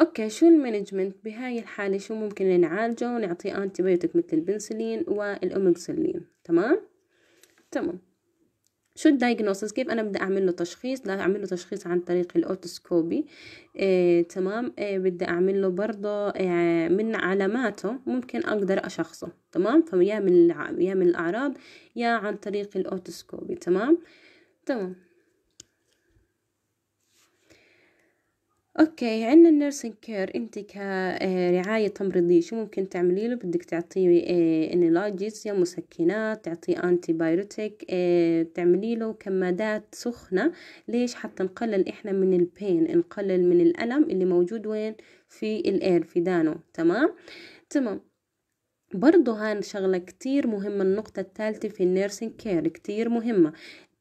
اوكي شو المانجمنت بهاي الحالة شو ممكن نعالجه ونعطي انتيبيوتيك مثل البنسلين والاموكسلين تمام تمام شو الدايجنوستس كيف انا بدي اعمل له تشخيص لا اعمل له تشخيص عن طريق الاوتوسكوبي آه، تمام آه، بدي اعمل له برضه آه، من علاماته ممكن اقدر اشخصه تمام فيا من يا من الاعراض يا عن طريق الاوتوسكوبي تمام تمام اوكي عندنا النيرسينج كير انت كرعايه تمريضيه شو ممكن تعملي له بدك تعطيه انيلاجيز آه، يا مسكنات تعطيه انتي آه، بايروتيك تعملي له كمادات سخنه ليش حتى نقلل احنا من البين نقلل من الالم اللي موجود وين في الاير في دانو تمام تمام برضه هان شغلة كتير مهمة النقطة الثالثة في النيرسينج كير كتير مهمة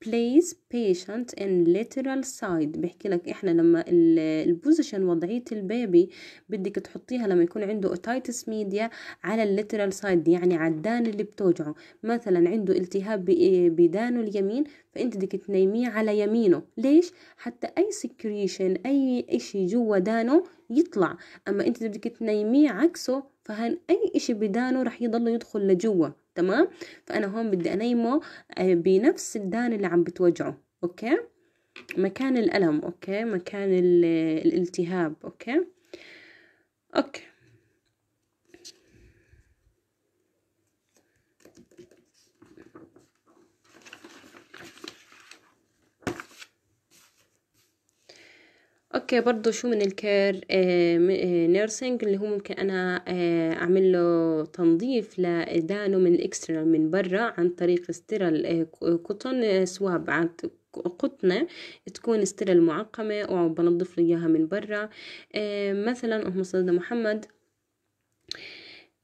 place patient in lateral side بحكي لك احنا لما البوزيشن وضعية البيبي بدك تحطيها لما يكون عنده اوتايتس ميديا على الليترال سايد يعني على الدان اللي بتوجعه مثلا عنده التهاب بدانه اليمين فانت بدك تنيميه على يمينه ليش حتى اي سكريشن اي اشي جوا دانه يطلع اما انت بدك تنيميه عكسه فهن اي اشي بدانه رح يضل يدخل لجوا تمام فانا هون بدي انيمه آه، بنفس الدان اللي عم بتوجعه اوكي مكان الالم اوكي مكان الالتهاب اوكي اوكي اوكي برضو شو من الكير نيرسينج آه، آه، اللي هو ممكن انا آه، اعمل له تنظيف لدانه من الاكسترنال من برا عن طريق استرال قطن سواب عن قطنة تكون استرال معقمة وبنظف له اياها من برا مثلا ام صديقة محمد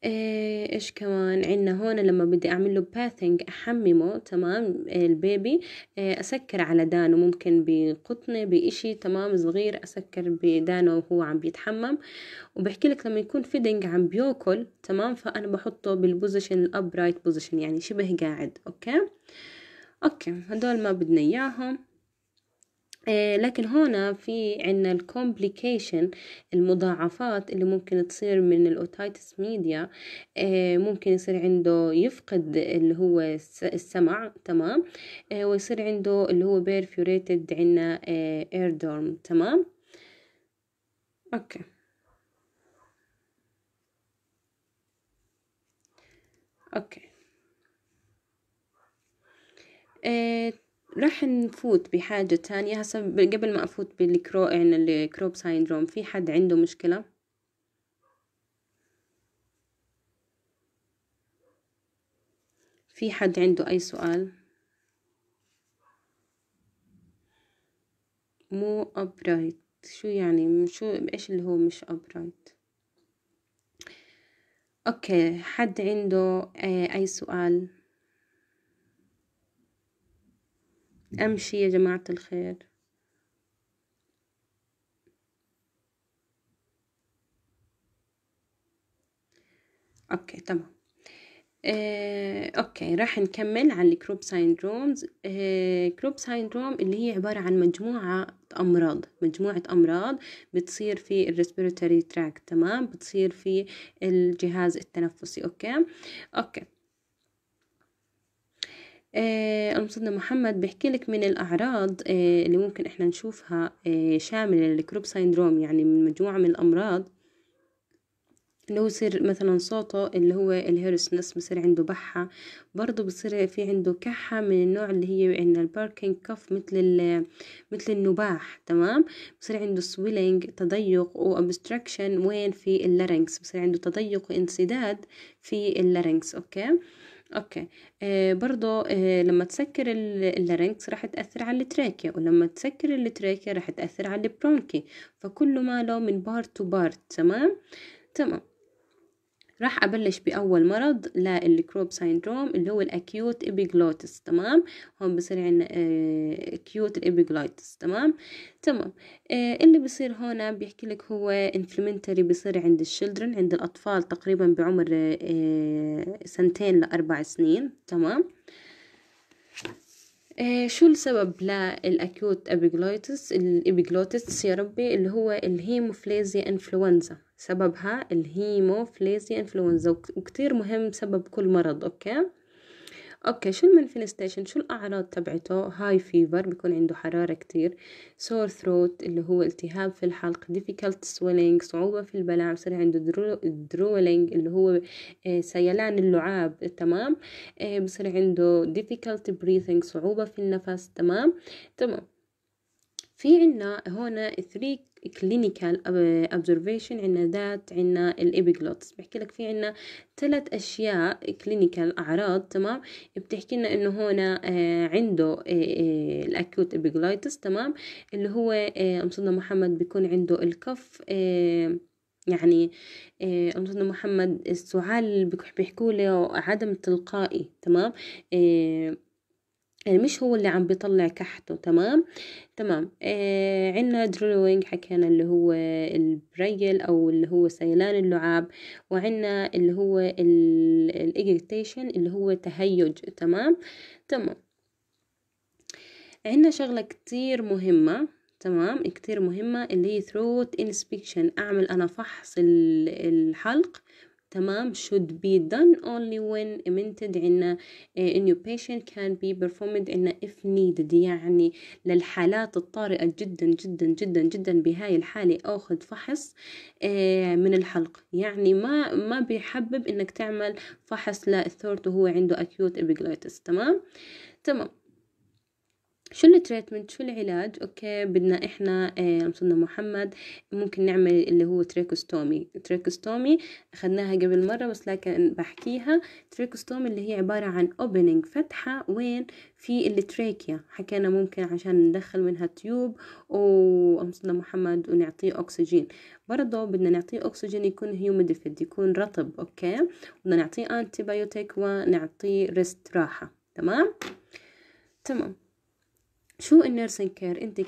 إيه، ايش كمان عنا هون لما بدي اعمل له باثنج احممه تمام إيه، البيبي إيه، اسكر على دانه ممكن بقطنه بإشي تمام صغير اسكر بدانه وهو عم بيتحمم وبحكي لك لما يكون فيدنج عم بياكل تمام فانا بحطه بالبوزيشن الابرايت بوزيشن يعني شبه قاعد اوكي اوكي هدول ما بدنا اياهم إيه، لكن هنا في عنا الكومبليكيشن المضاعفات اللي ممكن تصير من الأوتايتس ميديا إيه، ممكن يصير عنده يفقد اللي هو السمع تمام إيه، ويصير عنده اللي هو بيرفوريتد عنا ايردورم تمام اوكي اوكي راح نفوت بحاجة تانية هسا قبل ما أفوت بالكرو يعني الكروب سايندروم في حد عنده مشكلة في حد عنده أي سؤال مو أبرايت شو يعني شو إيش اللي هو مش أبرايت أوكي حد عنده أي سؤال أمشي يا جماعة الخير أوكي تمام آه، اوكي راح نكمل عن الكروب سايندرومز آه، كروب سايندروم اللي هي عبارة عن مجموعة امراض مجموعة امراض بتصير في الريسبيرتوري تراك تمام بتصير في الجهاز التنفسي اوكي اوكي آه، المصدى محمد بيحكي لك من الأعراض آه، اللي ممكن إحنا نشوفها آه، شاملة للكروب سيندروم يعني من مجموعة من الأمراض اللي هو يصير مثلا صوته اللي هو الهيرسنس بصير عنده بحة برضه بصير في عنده كحة من النوع اللي هي عندنا الباركينج كف مثل مثل النباح تمام بصير عنده سويلينج تضيق وابستراكشن وين في اللارنكس بصير عنده تضيق وانسداد في اللارنكس اوكي اوكي آه برضو آه لما تسكر اللارynx راح تأثر على التراكية ولما تسكر التراكية راح تأثر على البرونكي فكل ما له من بارت تو بارت تمام تمام راح أبلش بأول مرض للكروب سيندروم اللي هو الأكيوت إبيجلوتس تمام هون بصير عندنا آه، أكيوت إبيجلوتس تمام تمام آه، اللي بصير هون بيحكي لك هو انفلمنتري بصير عند الشيلدرن عند الأطفال تقريبا بعمر آه، سنتين لأربع سنين تمام إيه شو السبب للأكيوت أبيجلوتس الإبيجلوتس يا ربي اللي هو الهيموفليزيا إنفلونزا سببها الهيموفليزيا انفلونزا وكتير مهم سبب كل مرض أوكي اوكي شو المنفلستيشن شو الاعراض تبعته هاي فيفر بيكون عنده حراره كتير سور ثروت اللي هو التهاب في الحلق ديفيكالت سويلينج صعوبه في البلع بصير عنده درولينج اللي هو آه، سيلان اللعاب تمام آه، بصير عنده ديفيكالت بريثينج صعوبه في النفس تمام تمام في عنا هنا 3 clinical uh, observation عندنا ذات عندنا الابيجلوتس بحكي لك في عندنا ثلاث اشياء clinical اعراض تمام بتحكي لنا انه هنا آه، عنده آه، آه، الاكوت ابيجلوتس تمام اللي هو امصدنا محمد بيكون عنده الكف يعني إيه محمد السعال بيحكوا له عدم تلقائي تمام يعني مش هو اللي عم بيطلع كحته تمام تمام آه عنا درولينج حكينا اللي هو البريل او اللي هو سيلان اللعاب وعنا اللي هو الايجيتيشن اللي هو تهيج تمام تمام عنا شغله كتير مهمه تمام كتير مهمة اللي هي throat inspection أعمل أنا فحص الحلق تمام should be done only when emitted عنا إيه، a new patient can be performed عنا if needed يعني للحالات الطارئة جدا جدا جدا جدا بهاي الحالة أخذ فحص إيه، من الحلق يعني ما ما بيحبب إنك تعمل فحص للثورت وهو عنده acute epiglottis تمام تمام شو التريتمنت شو العلاج اوكي بدنا احنا إيه، مصنا محمد ممكن نعمل اللي هو تريكوستومي تريكوستومي اخدناها قبل مرة بس لكن بحكيها تريكوستومي اللي هي عبارة عن opening فتحة وين في التريكيا حكينا ممكن عشان ندخل منها تيوب وامصنا محمد ونعطيه اكسجين برضه بدنا نعطيه اكسجين يكون هيوميديفيد يكون رطب اوكي بدنا نعطيه انتي بايوتيك ونعطيه ريست راحة تمام تمام شو النيرسين كير انت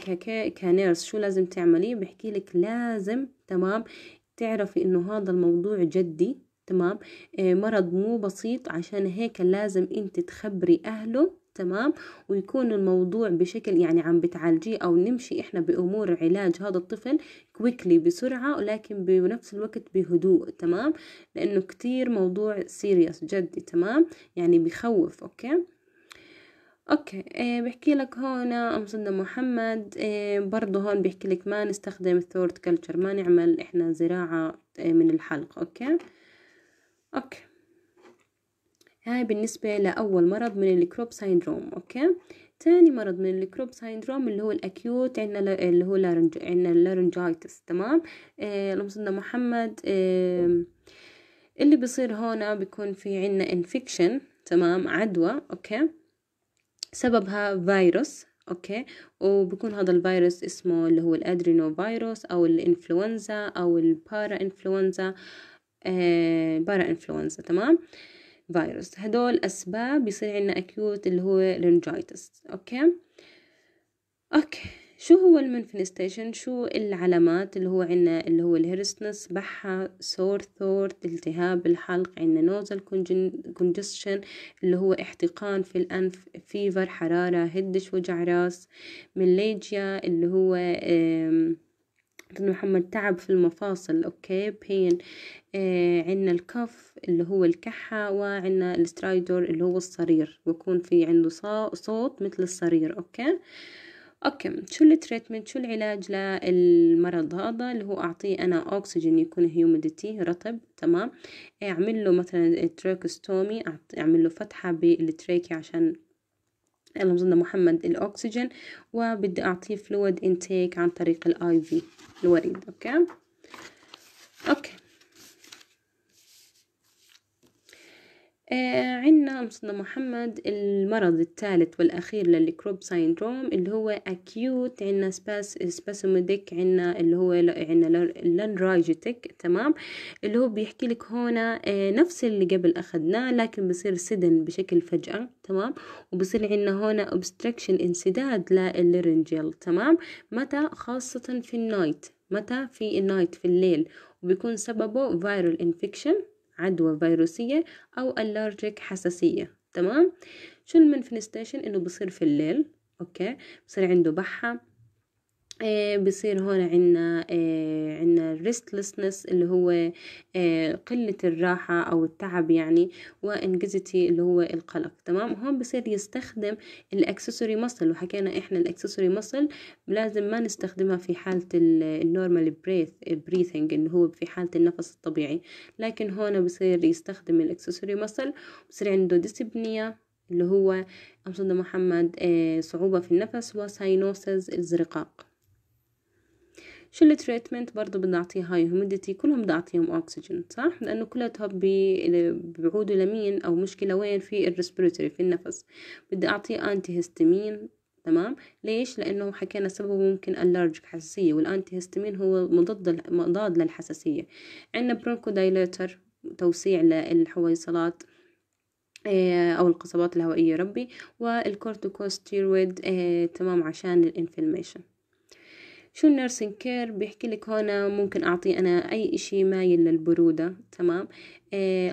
كنيرس شو لازم تعملي بحكي لك لازم تمام تعرفي انه هذا الموضوع جدي تمام آه، مرض مو بسيط عشان هيك لازم انت تخبري اهله تمام ويكون الموضوع بشكل يعني عم بتعالجيه او نمشي احنا بامور علاج هذا الطفل كويكلي بسرعه ولكن بنفس الوقت بهدوء تمام لانه كتير موضوع سيريس جدي تمام يعني بخوف اوكي اوكي إيه بحكي لك هون ام صدى محمد إيه برضه هون بحكي لك ما نستخدم الثورت كلتشر ما نعمل احنا زراعة إيه من الحلق اوكي اوكي هاي بالنسبة لأول مرض من الكروب سيندروم أوكي تاني مرض من الكروب سيندروم اللي هو الأكيوت عندنا اللي هو لارنج عندنا اللارنجايتس تمام آه، ام لمصنا محمد إيه اللي بصير هون بيكون في عنا انفكشن تمام عدوى أوكي سببها فيروس اوكي وبكون هذا الفيروس اسمه اللي هو الادرينو فيروس او الانفلونزا او البارا انفلونزا آه بارا انفلونزا تمام فيروس هدول اسباب بيصير عندنا اكيوت اللي هو رينجايتس اوكي اوكي شو هو المنفنستيشن شو العلامات اللي هو عنا اللي هو الهيرسنس بحة سور ثورت التهاب الحلق عنا نوزل كونجستشن اللي هو احتقان في الأنف فيفر حرارة هدش وجع راس ميليجيا اللي هو محمد تعب في المفاصل اوكي بين آه عندنا الكف اللي هو الكحة وعندنا السترايدور اللي هو الصرير ويكون في عنده صوت مثل الصرير اوكي اوكي شو التريتمنت شو العلاج للمرض هذا اللي هو أعطيه أنا أكسجين يكون هيوميديتي رطب تمام أعمل له مثلا تراكستومي أعمل له فتحة بالتريكي عشان اللهم بظن محمد الأكسجين وبدي أعطيه فلويد انتيك عن طريق الآي في الوريد أوكي أوكي آه عندنا مصنع محمد المرض الثالث والأخير للكروب سيندروم اللي هو أكيوت عندنا سباس سباسوميديك عندنا اللي هو عندنا لانرايجيتك تمام اللي هو بيحكي لك هنا آه نفس اللي قبل أخذناه لكن بصير سدن بشكل فجأة تمام وبصير عندنا هنا obstruction انسداد للرنجل تمام متى خاصة في النايت متى في النايت في الليل وبيكون سببه فيرال انفكشن عدوى فيروسية أو اللارجيك حساسية تمام شو المنفنستيشن إنه بصير في الليل أوكي بصير عنده بحة آه، بصير هون عنا عنا الريستلسنس اللي هو آه، قلة الراحة أو التعب يعني وانجزتي اللي هو القلق تمام هون بصير يستخدم الاكسسوري مصل وحكينا احنا الاكسسوري مصل لازم ما نستخدمها في حالة النورمال بريث بريثنج اللي هو في حالة النفس الطبيعي لكن هون بصير يستخدم الاكسسوري مصل بصير عنده ديسبنية اللي هو أمصد محمد آه، صعوبة في النفس وساينوسز الزرقاق شو التريتمنت برضه بدي اعطيه هاي هوميديتي كلهم بدي اعطيهم اكسجين صح لانه كلهم بيعودوا لمين او مشكله وين في الريسبيرتوري في النفس بدي اعطيه انتي هيستامين تمام ليش لانه حكينا سببه ممكن الارجيك حساسيه والانتي هيستامين هو مضاد مضاد للحساسيه عندنا برونكو دايليتر توسيع للحويصلات آه، او القصبات الهوائيه ربي والكورتيكوستيرويد آه، تمام عشان الانفلاميشن شو النيرسينج كير بيحكي لك هون ممكن اعطيه انا اي اشي مايل للبرودة تمام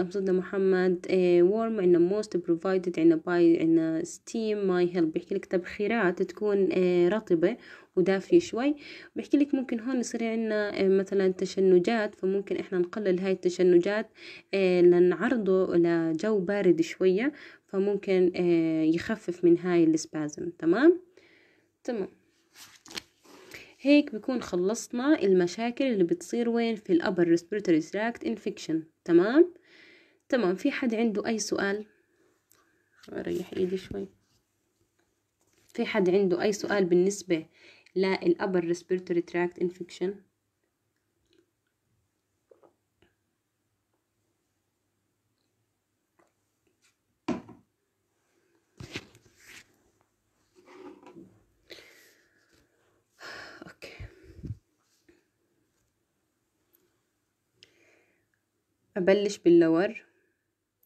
أمصدنا إيه، محمد وورم إيه، عندنا موست بروفايدد عندنا باي عندنا ستيم ماي هيلب بيحكي لك تبخيرات تكون إيه، رطبة ودافية شوي بيحكي لك ممكن هون يصير عندنا مثلا تشنجات فممكن احنا نقلل هاي التشنجات لنعرضه لجو بارد شوية فممكن يخفف من هاي السبازم تمام تمام هيك بكون خلصنا المشاكل اللي بتصير وين في الأبر respiratory tract infection تمام تمام في حد عنده أي سؤال أريح إيدي شوي في حد عنده أي سؤال بالنسبة للأبر respiratory tract infection أبلش باللور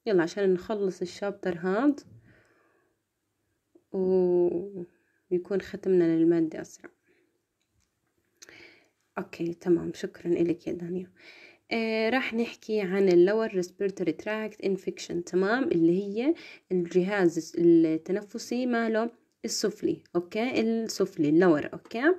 يلا عشان نخلص الشابتر هاد ويكون ختمنا للمادة أسرع أوكي تمام شكرا لك يا دانيا آه راح نحكي عن اللور ريسبيرتوري تراكت انفكشن تمام اللي هي الجهاز التنفسي ماله السفلي اوكي السفلي اللور اوكي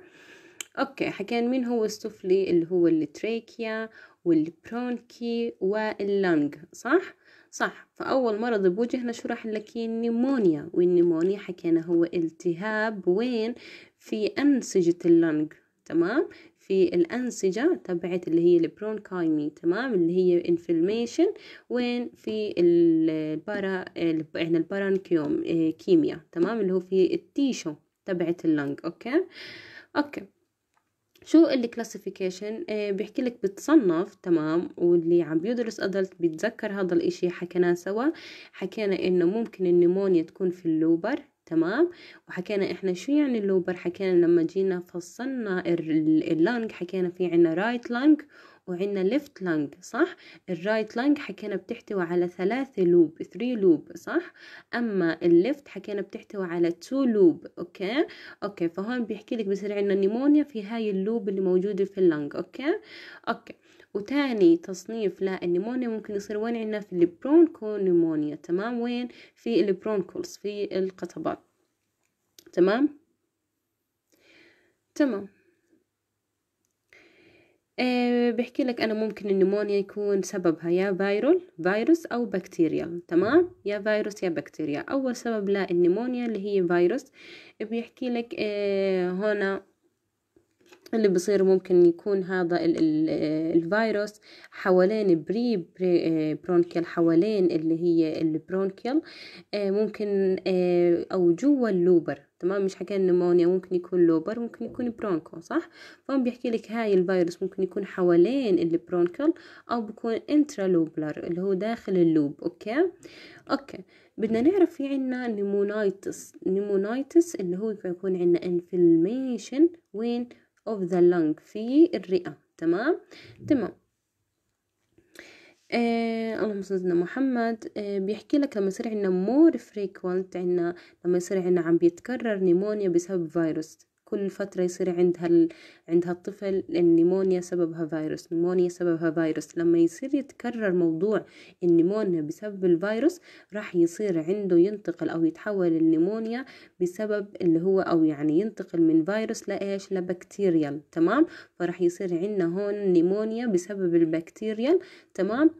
اوكي حكينا مين هو السفلي اللي هو التريكيا والبرونكي واللنج صح؟ صح فأول مرض بوجهنا شو راح لك النمونيا والنمونيا حكينا هو التهاب وين في أنسجة اللنج تمام في الأنسجة تبعت اللي هي البرونكايمي تمام اللي هي انفلميشن وين في البارا احنا يعني البارانكيوم آه، كيميا تمام اللي هو في التيشو تبعت اللنج أوكي أوكي شو الكلاسيفيكيشن آه بيحكي لك بتصنف تمام واللي عم بيدرس ادلت بيتذكر هذا الاشي حكيناه سوا حكينا انه ممكن النمونيا تكون في اللوبر تمام وحكينا احنا شو يعني اللوبر حكينا لما جينا فصلنا اللانج حكينا في عنا رايت لانج وعندنا left lung صح الرايت لانج حكينا بتحتوي على ثلاثة لوب ثري لوب صح أما الليفت حكينا بتحتوي على تو لوب أوكي أوكي فهون بيحكي لك بصير عندنا نيمونيا في هاي اللوب اللي موجودة في اللنج أوكي أوكي وتاني تصنيف للنيمونيا ممكن يصير وين عندنا في البرونكو نيمونيا تمام وين في البرونكولز في القطبات تمام تمام آه، بحكي لك أنا ممكن النمونيا يكون سببها يا فيرول فيروس أو بكتيريا تمام يا فيروس يا بكتيريا أول سبب للنمونيا اللي هي فيروس بيحكي لك آه، هنا اللي بصير ممكن يكون هذا الفيروس حوالين بري, بري آه، برونكيال حوالين اللي هي البرونكيال آه، ممكن آه، او جوا اللوبر تمام مش حكينا النمونيا ممكن يكون لوبر ممكن يكون برونكو صح فهم بيحكي لك هاي الفيروس ممكن يكون حوالين البرونكل او انترا انترالوبلر اللي هو داخل اللوب اوكي اوكي بدنا نعرف في عنا نيمونايتس نيمونايتس اللي هو بيكون عنا انفلميشن وين of the lung في الرئة تمام تمام آه اللهم صل محمد آه بيحكي لك لما يصير عندنا مور فريكونت عندنا لما يصير عندنا عم بيتكرر نيمونيا بسبب فيروس كل فترة يصير عندها ال... عندها الطفل النيمونيا سببها فيروس نيمونيا سببها فيروس لما يصير يتكرر موضوع النيمونيا بسبب الفيروس راح يصير عنده ينتقل أو يتحول النيمونيا بسبب اللي هو أو يعني ينتقل من فيروس لإيش لبكتيريال تمام فراح يصير عندنا هون نيمونيا بسبب البكتيريال تمام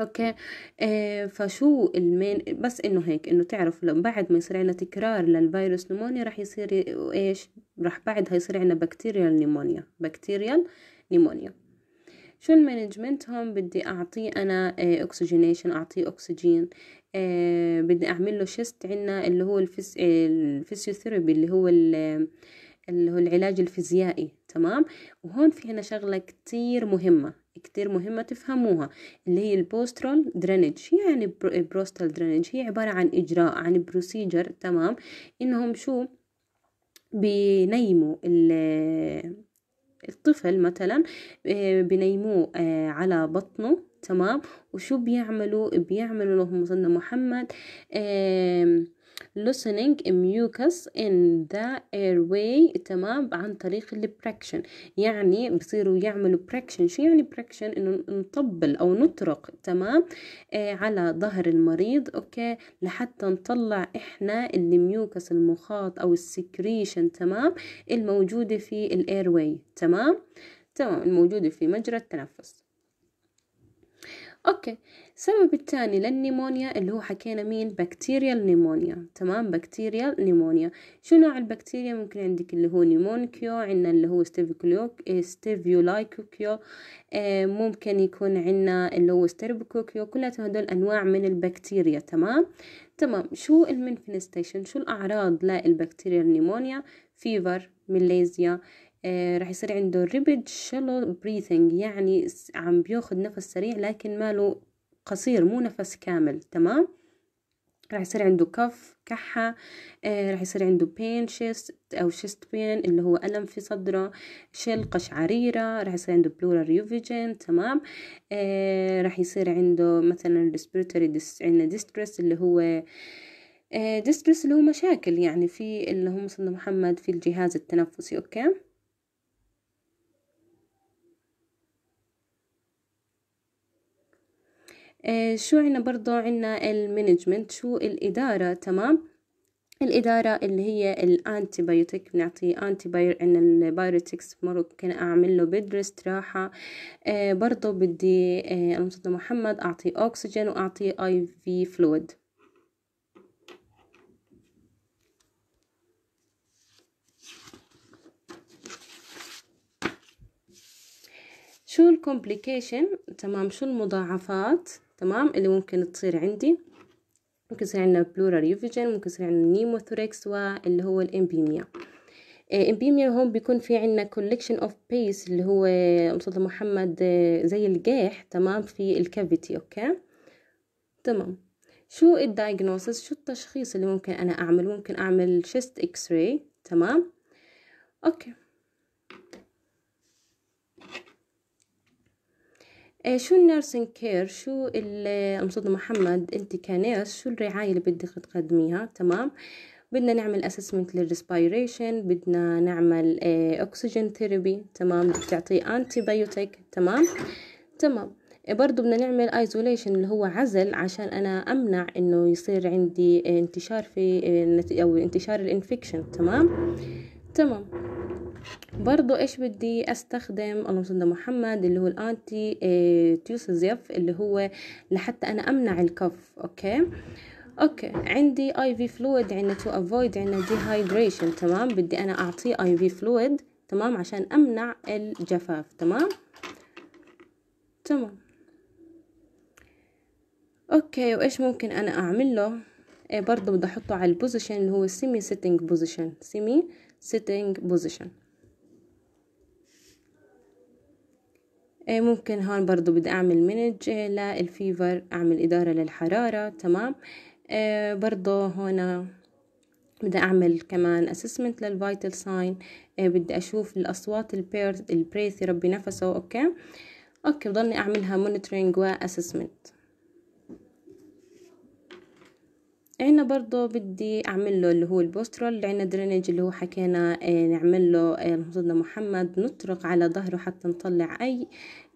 اوكي آه فشو المين بس انه هيك انه تعرف لو بعد ما يصير عنا تكرار للفيروس نمونيا راح يصير ايش راح بعدها يصير عنا بكتيريال نيمونيا بكتيريال نيمونيا شو المانجمنت هون بدي اعطيه انا آه اكسجينيشن اعطيه اكسجين آه بدي اعمل له شيست عنا اللي هو الفيس آه، الفيسيوثيرابي اللي هو اللي هو العلاج الفيزيائي تمام وهون في هنا شغله كتير مهمه كتير مهمة تفهموها اللي هي البوسترال درينج يعني بروستال درينج هي عبارة عن إجراء عن بروسيجر تمام إنهم شو بينيموا الطفل مثلا آه، بنيموه آه، على بطنه تمام وشو بيعملوا بيعملوا اللهم صل محمد loosening mucus in the airway تمام عن طريق البريكشن يعني بصيروا يعملوا بريكشن شو يعني بريكشن انه نطبل او نطرق تمام آه على ظهر المريض اوكي لحتى نطلع احنا الميوكس المخاط او السكريشن تمام الموجودة في الايرواي تمام تمام الموجودة في مجرى التنفس اوكي السبب الثاني للنيمونيا اللي هو حكينا مين بكتيريال نيمونيا تمام بكتيريال نيمونيا شو نوع البكتيريا ممكن عندك اللي هو نيمونكيو عندنا اللي هو ستيفيولايكوكيو آه، ممكن يكون عندنا اللي هو ستيربكوكيو كلها هدول انواع من البكتيريا تمام تمام شو المنفنستيشن شو الاعراض للبكتيريا النيمونيا فيفر ميليزيا آه رح يصير عنده ريبيد شلو بريثنج يعني عم بياخد نفس سريع لكن ماله قصير مو نفس كامل تمام راح يصير عنده كف كحة آه، راح يصير عنده بين شيست أو شيست بين اللي هو ألم في صدره شل قشعريرة راح يصير عنده بلورال ريوفيجن تمام آه، راح يصير عنده مثلا ريسبيرتوري ديستريس عندنا اللي هو ديستريس آه، اللي هو مشاكل يعني في اللهم صلى محمد في الجهاز التنفسي أوكي آه، شو عنا برضو عنا المانجمنت شو الإدارة تمام الإدارة اللي هي الأنتيبيوتيك بنعطيه أنتيبير عنا البايروتكس ممكن أعمل له بدر استراحة آه، برضو بدي أنا آه، المصدر محمد أعطيه أكسجين وأعطيه أي في فلويد شو الكومبليكيشن تمام شو المضاعفات تمام اللي ممكن تصير عندي ممكن يصير عندنا بلورال يوفيجن ممكن يصير عندنا نيموثوريكس واللي هو الامبيميا آه، امبيميا هون بيكون في عندنا كولكشن اوف بيس اللي هو مصطفى محمد آه، زي القيح تمام في الكافيتي اوكي تمام شو الدايجنوسس شو التشخيص اللي ممكن انا اعمل ممكن اعمل شيست اكس راي تمام اوكي إيه، شو النيرسينج كير شو المصد محمد انت كنيرس شو الرعاية اللي بدك تقدميها تمام بدنا نعمل اسسمنت للريسبيريشن بدنا نعمل اكسجين ثيرابي تمام بتعطي انتي بايوتيك تمام تمام إيه، برضو بدنا نعمل ايزوليشن اللي هو عزل عشان انا امنع انه يصير عندي انتشار في إيه، او انتشار الانفكشن تمام تمام برضو ايش بدي استخدم اللهم صل محمد اللي هو الانتي اه تيوسزيف اللي هو لحتى انا امنع الكف اوكي اوكي عندي اي في فلويد عندنا تو افويد عندنا ديهايدريشن تمام بدي انا اعطيه اي في فلويد تمام عشان امنع الجفاف تمام تمام اوكي وايش ممكن انا اعمل له إيه، برضه بدي احطه على البوزيشن اللي هو سيمي سيتنج بوزيشن سيمي sitting position إيه، ممكن هون برضو بدي أعمل منج للفيفر أعمل إدارة للحرارة تمام إيه، برضو هنا بدي أعمل كمان أسسمنت للفيتال ساين بدي أشوف الأصوات البريث يربي نفسه أوكي أوكي بضلني أعملها مونيتورينج وأسسمنت عنا برضو بدي اعمل له اللي هو البوسترول عنا درينج اللي هو حكينا آه، نعمل له آه، مصدنا محمد نطرق على ظهره حتى نطلع اي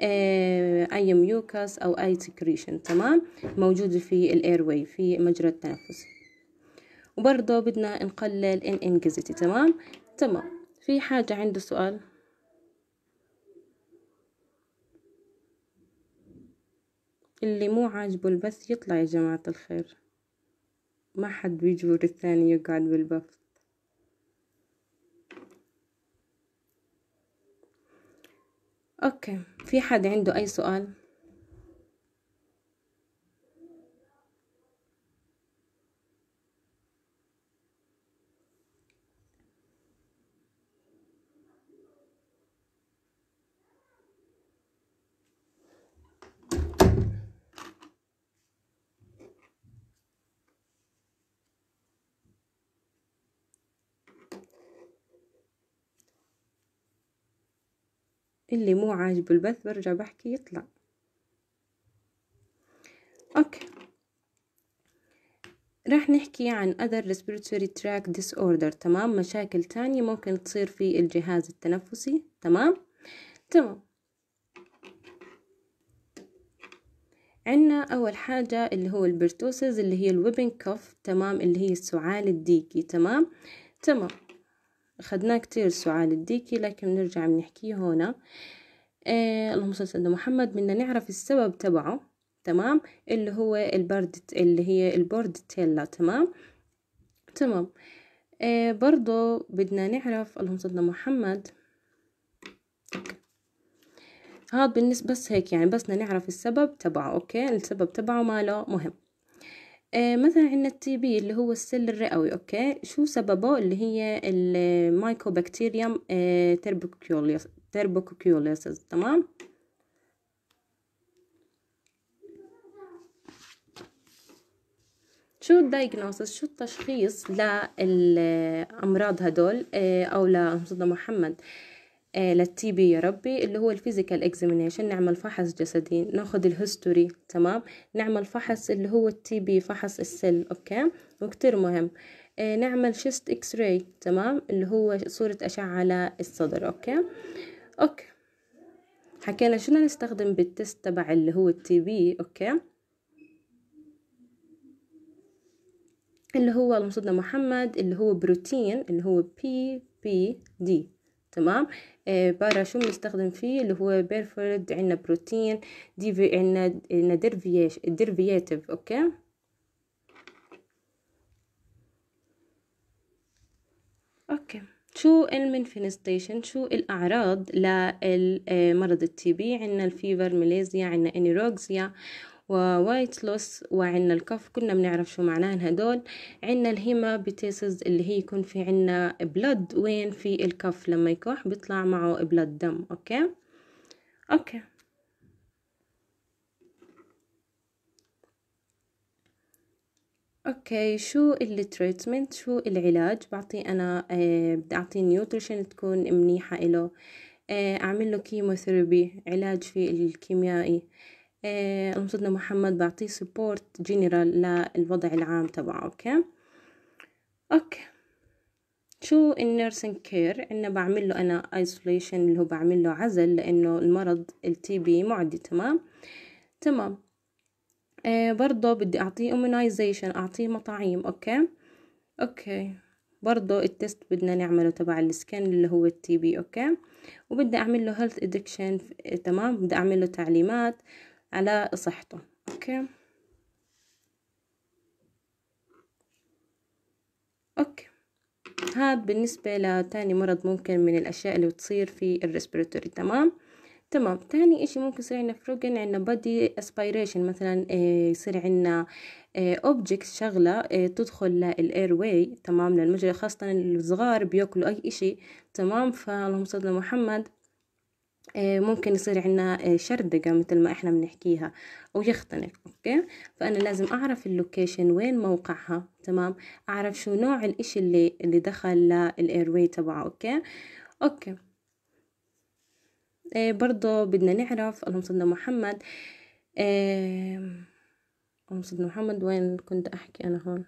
آه، اي ميوكس او اي سكريشن تمام موجود في الاير واي في مجرى التنفس وبرضه بدنا نقلل الانجزتي تمام تمام في حاجة عنده سؤال اللي مو عاجبه البث يطلع يا جماعة الخير ما حد بيجبر الثاني يقعد بالبفت اوكي في حد عنده اي سؤال اللي مو عاجبه البث برجع بحكي يطلع اوكي راح نحكي عن other respiratory tract disorder تمام مشاكل تانية ممكن تصير في الجهاز التنفسي تمام تمام عنا أول حاجة اللي هو البرتوسز اللي هي الويبين كوف تمام اللي هي السعال الديكي تمام تمام خدنا كتير سعال الديكي لكن نرجع بنحكيه هنا إيه، اللهم صل سيدنا محمد بدنا نعرف السبب تبعه تمام اللي هو البرد اللي هي البورد تيلا تمام تمام آه برضو بدنا نعرف اللهم صل محمد هذا بالنسبة بس هيك يعني بس نعرف السبب تبعه أوكي السبب تبعه ماله مهم آه مثلا عندنا التي بي اللي هو السل الرئوي اوكي شو سببه اللي هي المايكوبكتيريوم آه تربوكيوليس تمام شو الدايجنوسس شو التشخيص للامراض هدول آه او لمصطفى محمد للتي بي يا ربي اللي هو الفيزيكال اكزامينيشن نعمل فحص جسدي ناخد الهستوري تمام نعمل فحص اللي هو التي بي فحص السل اوكي وكتير مهم آه، نعمل شيست اكس راي تمام اللي هو صورة اشعة على الصدر اوكي اوكي حكينا شنو نستخدم بالتست تبع اللي هو التي بي اوكي اللي هو المصدر محمد اللي هو بروتين اللي هو بي بي دي تمام آه، بارا شو بنستخدم فيه اللي هو بيرفورد عندنا بروتين ديفي عندنا عندنا درفيش ديرفياتيف اوكي اوكي شو المنفنستيشن شو الأعراض لمرض آه، التي بي عنا الفيفر ميليزيا عنا انيروكسيا ووايت لوس وعنا الكف كنا بنعرف شو معناهن هدول عنا الهيمابيتيسز اللي هي يكون في عنا بلد وين في الكف لما يكح بيطلع معه بلد دم اوكي اوكي اوكي شو التريتمنت شو العلاج بعطي انا آه بدي اعطيه نيوتريشن تكون منيحه له آه اعمل له كيموثيرابي علاج في الكيميائي أنصتنا آه، محمد بعطيه سبورت جنرال للوضع العام تبعه أوكي أوكي شو النيرسين كير إنه بعمل له أنا isolation اللي هو بعمل له عزل لأنه المرض التي بي معدي تمام تمام آه برضه بدي أعطيه immunization أعطيه مطاعيم أوكي أوكي برضه التست بدنا نعمله تبع السكن اللي هو التي بي أوكي وبدي أعمل له health addiction تمام بدي أعمل له تعليمات على صحته اوكي اوكي هذا بالنسبة لتاني مرض ممكن من الأشياء اللي بتصير في الريسبيراتوري تمام تمام تاني إشي ممكن يصير عندنا فروجن عندنا بادي اسبيريشن مثلا آه، يصير عندنا اوبجكت آه، شغلة آه، تدخل للاير واي تمام للمجرى خاصة الصغار بياكلوا أي إشي تمام فاللهم صل على محمد إيه، ممكن يصير عنا إيه، شردقة مثل ما احنا بنحكيها او يختنق اوكي فانا لازم اعرف اللوكيشن وين موقعها تمام اعرف شو نوع الاشي اللي اللي دخل للايروي تبعه اوكي اوكي إيه برضو بدنا نعرف اللهم صل محمد إيه اللهم صل محمد وين كنت احكي انا هون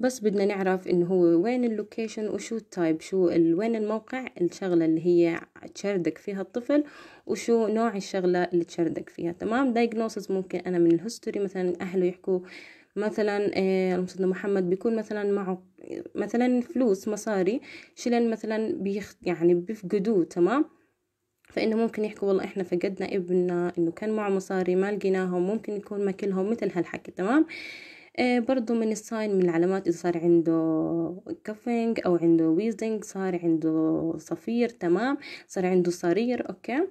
بس بدنا نعرف انه هو وين اللوكيشن وشو التايب شو وين الموقع الشغلة اللي هي تشردك فيها الطفل وشو نوع الشغلة اللي تشردك فيها تمام دايجنوسز ممكن انا من الهستوري مثلا اهله يحكوا مثلا آه، المصدر محمد بيكون مثلا معه مثلا فلوس مصاري شلن مثلا بيخ يعني بيفقدوه تمام فإنه ممكن يحكوا والله إحنا فقدنا ابننا إنه كان معه مصاري ما لقيناهم ممكن يكون ماكلهم مثل هالحكي تمام إيه، برضو من الساين من العلامات إذا صار عنده كفينج أو عنده ويزنج صار عنده صفير تمام صار عنده صرير أوكي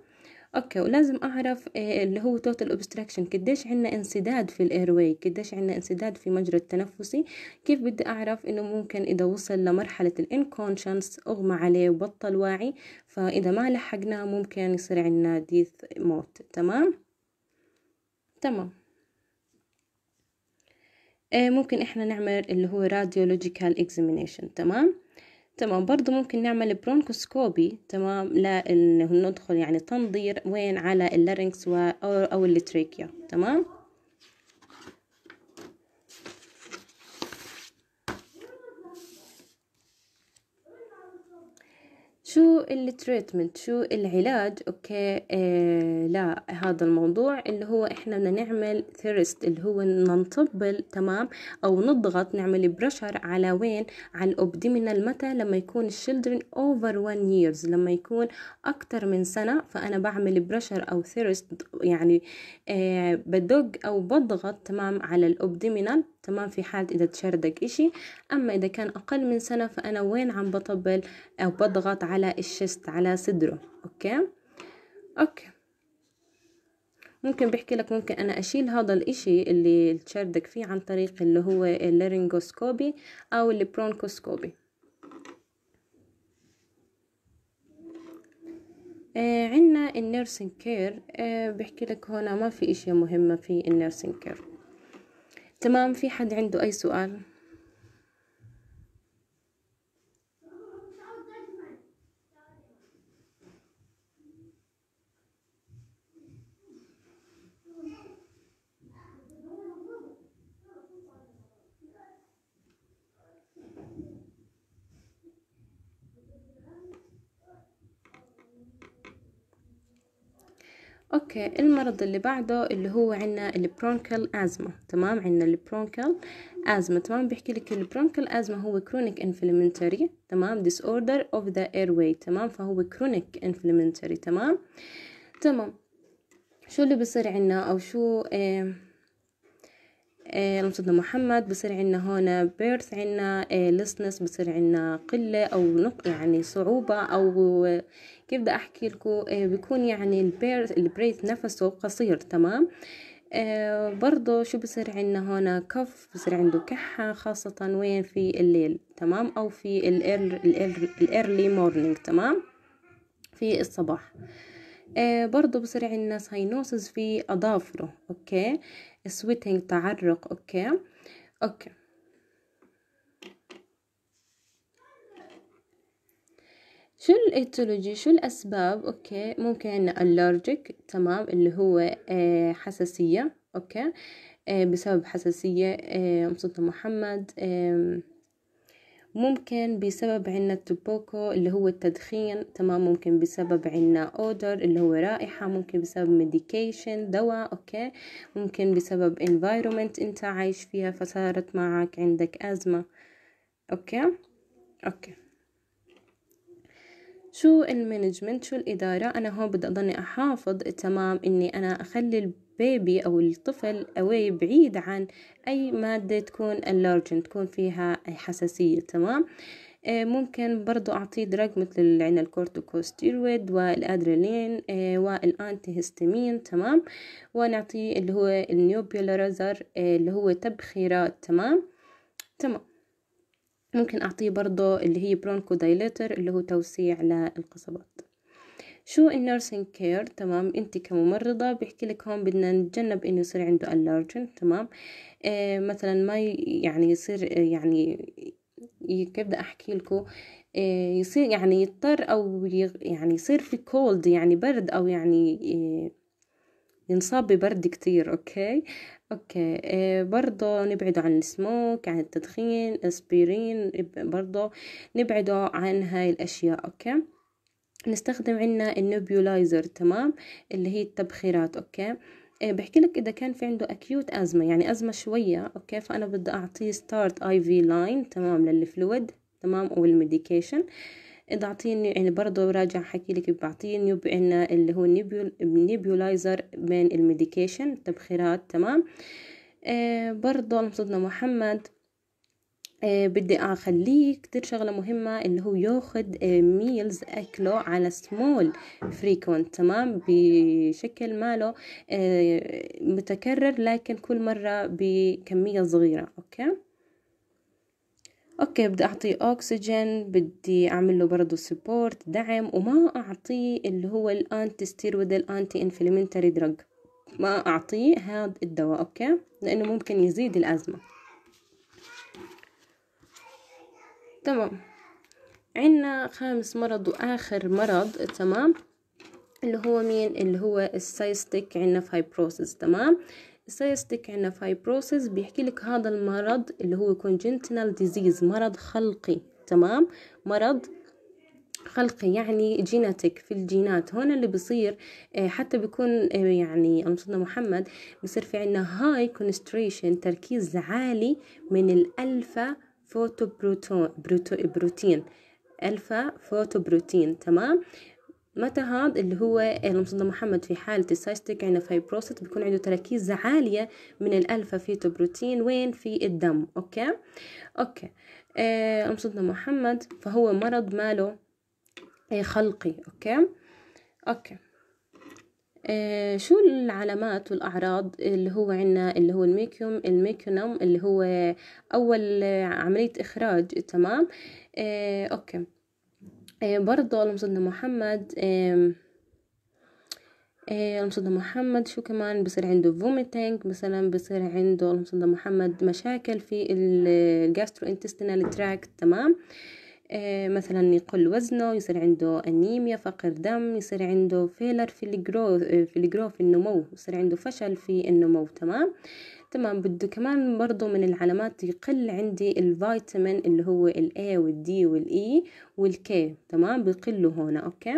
اوكي ولازم اعرف إيه، اللي هو توتال اوبستراكشن قديش عندنا انسداد في الايرواي قديش عندنا انسداد في مجرى التنفسي كيف بدي اعرف انه ممكن اذا وصل لمرحله الانكونشنس اغمى عليه وبطل واعي فاذا ما لحقناه ممكن يصير عندنا ديث موت تمام تمام آه، ممكن احنا نعمل اللي هو راديولوجيكال اكزامينيشن تمام تمام برضو ممكن نعمل برونكوسكوبي تمام لا ندخل يعني تنظير وين على اللارنكس أو, أو التريكيا تمام شو التريتمنت شو العلاج اوكي آه لا هذا الموضوع اللي هو احنا بدنا نعمل ثيرست اللي هو نطبل تمام او نضغط نعمل بريشر على وين على الابديمينال متى لما يكون الشلدرن اوفر 1 ييرز لما يكون اكتر من سنه فانا بعمل بريشر او ثيرست يعني آه بدق او بضغط تمام على الابديمينال تمام في حالة إذا تشردك إشي أما إذا كان أقل من سنة فأنا وين عم بطبل أو بضغط على الشست على صدره أوكي أوكي ممكن بحكي لك ممكن انا اشيل هذا الاشي اللي تشردك فيه عن طريق اللي هو اللارينجوسكوبي او البرونكوسكوبي آه، عندنا عنا النيرسين كير آه، بحكي لك هنا ما في اشي مهمة في النيرسين كير تمام في حد عنده أي سؤال اوكي المرض اللي بعده اللي هو عندنا البرونكل ازمه تمام عندنا البرونكل ازمه تمام بيحكي لك البرونكال ازمه هو كرونيك انفلمنتري تمام ديس اوردر اوف ذا اير واي تمام فهو كرونيك انفلمنتري تمام تمام شو اللي بصير عندنا او شو آه اللهم إيه، محمد بصير عنا هون بيرث عنا إيه، لسنس بصير عنا قلة أو نق يعني صعوبة أو كيف بدي أحكي لكم إيه، بيكون يعني البيرث البريث نفسه قصير تمام برضو شو بصير عندنا هون كف بصير عنده كحة خاصة وين في الليل تمام أو في الإير الإيرلي مورنينج تمام في الصباح برضو بصير عندنا ساينوسز في أظافره أوكي سويتنج تعرق اوكي اوكي شو الايتولوجي شو الاسباب اوكي ممكن عندنا allergic تمام اللي هو آه، حساسيه اوكي آه، بسبب حساسيه آه، مصطفى محمد ممكن بسبب عنا التوبوكو اللي هو التدخين تمام ممكن بسبب عنا اودر اللي هو رائحة ممكن بسبب ميديكيشن دواء اوكي ممكن بسبب انفايرومنت انت عايش فيها فصارت معك عندك ازمة اوكي اوكي شو المانجمنت شو الإدارة أنا هون بدي أضلني أحافظ تمام إني أنا أخلي البيبي أو الطفل أوي بعيد عن أي مادة تكون اللورجن تكون فيها حساسية تمام آه، ممكن برضو أعطيه دراج مثل العين الكورتوكوستيرويد والادرينالين آه، والأنتي هستامين تمام ونعطيه اللي هو النيوبيولارازر آه، اللي هو تبخيرات تمام تمام ممكن أعطيه برضو اللي هي برونكو دايليتر اللي هو توسيع للقصبات شو النيرسينج كير تمام انت كممرضة بيحكي لك هون بدنا نتجنب انه يصير عنده اللرجن تمام آه مثلا ما يعني يصير آه، يعني كيف بدي احكي لكم آه، يصير يعني يضطر او يعني يصير في كولد يعني برد او يعني آه، ينصاب ببرد كتير اوكي اوكي برضه نبعده عن السموك عن التدخين اسبرين برضه نبعده عن هاي الاشياء اوكي بنستخدم عنا النوبيولايزر تمام اللي هي التبخيرات اوكي إيه، بحكي لك اذا كان في عنده اكيوت ازمه يعني ازمه شويه اوكي فانا بدي اعطيه ستارت اي في لاين تمام للفلويد تمام او الميديكيشن اذا اعطيني يعني برضه راجع حكي لك بعطيه نيوب عنا اللي هو النيبيولايزر بين الميديكيشن التبخيرات تمام إيه، برضه المصدنا محمد آه، بدي اخليه كتير شغله مهمه اللي هو ياخد ميلز آه، اكله على سمول فريكونت تمام بشكل ماله آه، متكرر لكن كل مره بكميه صغيره اوكي اوكي بدي اعطيه اوكسجين بدي اعمل له برضه سبورت دعم وما اعطيه اللي هو الانتي ستيرويد الانتي انفلمنتري دراج ما اعطيه هذا الدواء اوكي لانه ممكن يزيد الازمه تمام عنا خامس مرض واخر مرض تمام اللي هو مين اللي هو السايستيك عنا فايبروسيس تمام السايستيك عنا فايبروسيس بيحكي لك هذا المرض اللي هو كونجنتنال ديزيز مرض خلقي تمام مرض خلقي يعني جيناتك في الجينات هون اللي بصير آه، حتى بيكون آه، يعني أمصدنا محمد بصير في عنا هاي كونستريشن تركيز عالي من الألفا فوتوبروتون بروتو بروتين ألفا فوتوبروتين تمام متى هاد اللي هو المصدى محمد في حالة السايستيك عنا فايبروسيت بيكون عنده تركيز عالية من الألفا فيتوبروتين وين في الدم أوكي أوكي آه المصدى محمد فهو مرض ماله آه، خلقي أوكي أوكي آه، شو العلامات والأعراض اللي هو عنا اللي هو الميكيوم الميكيونوم اللي هو أول عملية إخراج تمام آه، أوكي آه، برضو المصدى محمد آه المصدى محمد شو كمان بصير عنده فوميتينج مثلا بصير عنده المصدى محمد مشاكل في الجاسترو انتستينال تراكت تمام آه آه، مثلا يقل وزنه يصير عنده أنيميا فقر دم يصير عنده فيلر في الجرو آه، في الجرو في النمو يصير عنده فشل في النمو تمام تمام بده كمان برضه من العلامات يقل عندي الفيتامين اللي هو ال A والاي D E K تمام بيقلوا هنا أوكي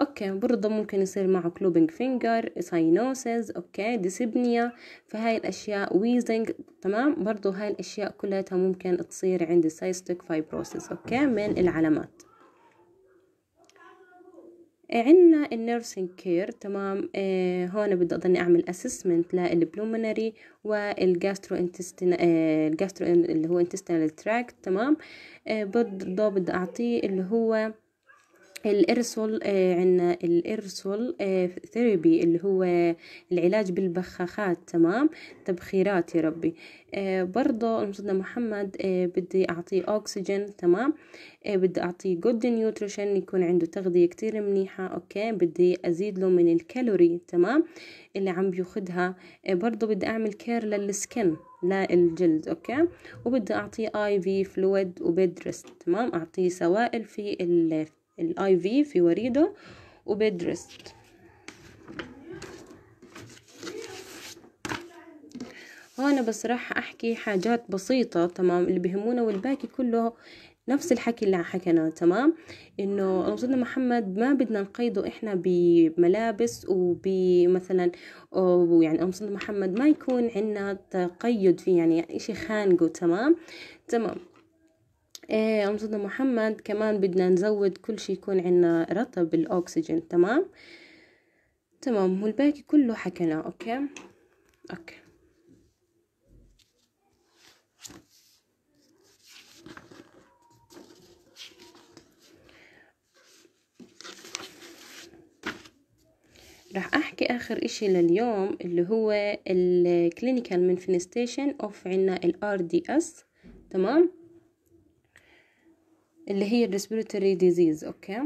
اوكي برضه ممكن يصير معه كلوبينج فينجر ساينوسز اوكي ديسبنيا فهاي الاشياء ويزنج تمام برضه هاي الاشياء كلها ممكن تصير عند السايستيك فايبروسيس اوكي من العلامات إيه، عندنا النيرسينج كير تمام آه هون بدي اضلني اعمل اسسمنت للبلومنري والجاسترو انتستين آه الجاسترو اللي هو انتستينال تراكت تمام آه برضه بدي اعطيه اللي هو الإرسول آه، عندنا الإرسول ثيرابي آه، اللي هو العلاج بالبخاخات تمام تبخيرات يا ربي آه، برضه المصدى محمد بدي أعطيه أكسجين تمام بدي أعطيه جود نيوتريشن يكون عنده تغذية كتير منيحة أوكي بدي أزيد له من الكالوري تمام اللي عم بياخدها برضه بدي أعمل كير للسكن للجلد اوكي وبدي اعطيه اي في فلويد وبيد ريست تمام اعطيه سوائل في الاي في في وريده وبيد ريست هون بس راح احكي حاجات بسيطة تمام اللي بهمونا والباقي كله نفس الحكي اللي حكيناه تمام انه رمزنا محمد ما بدنا نقيده احنا بملابس وبمثلا ويعني رمزنا محمد ما يكون عندنا تقيد فيه يعني اشي خانقه تمام تمام إيه أنظمة محمد كمان بدنا نزود كل شي يكون عنا رطب الأكسجين تمام تمام والباقي كله حكيناه أوكي أوكي راح احكي اخر اشي لليوم اللي هو الكلينيكال منفنستيشن اوف عنا الار دي اس تمام اللي هي الريسبيرتوري ديزيز اوكي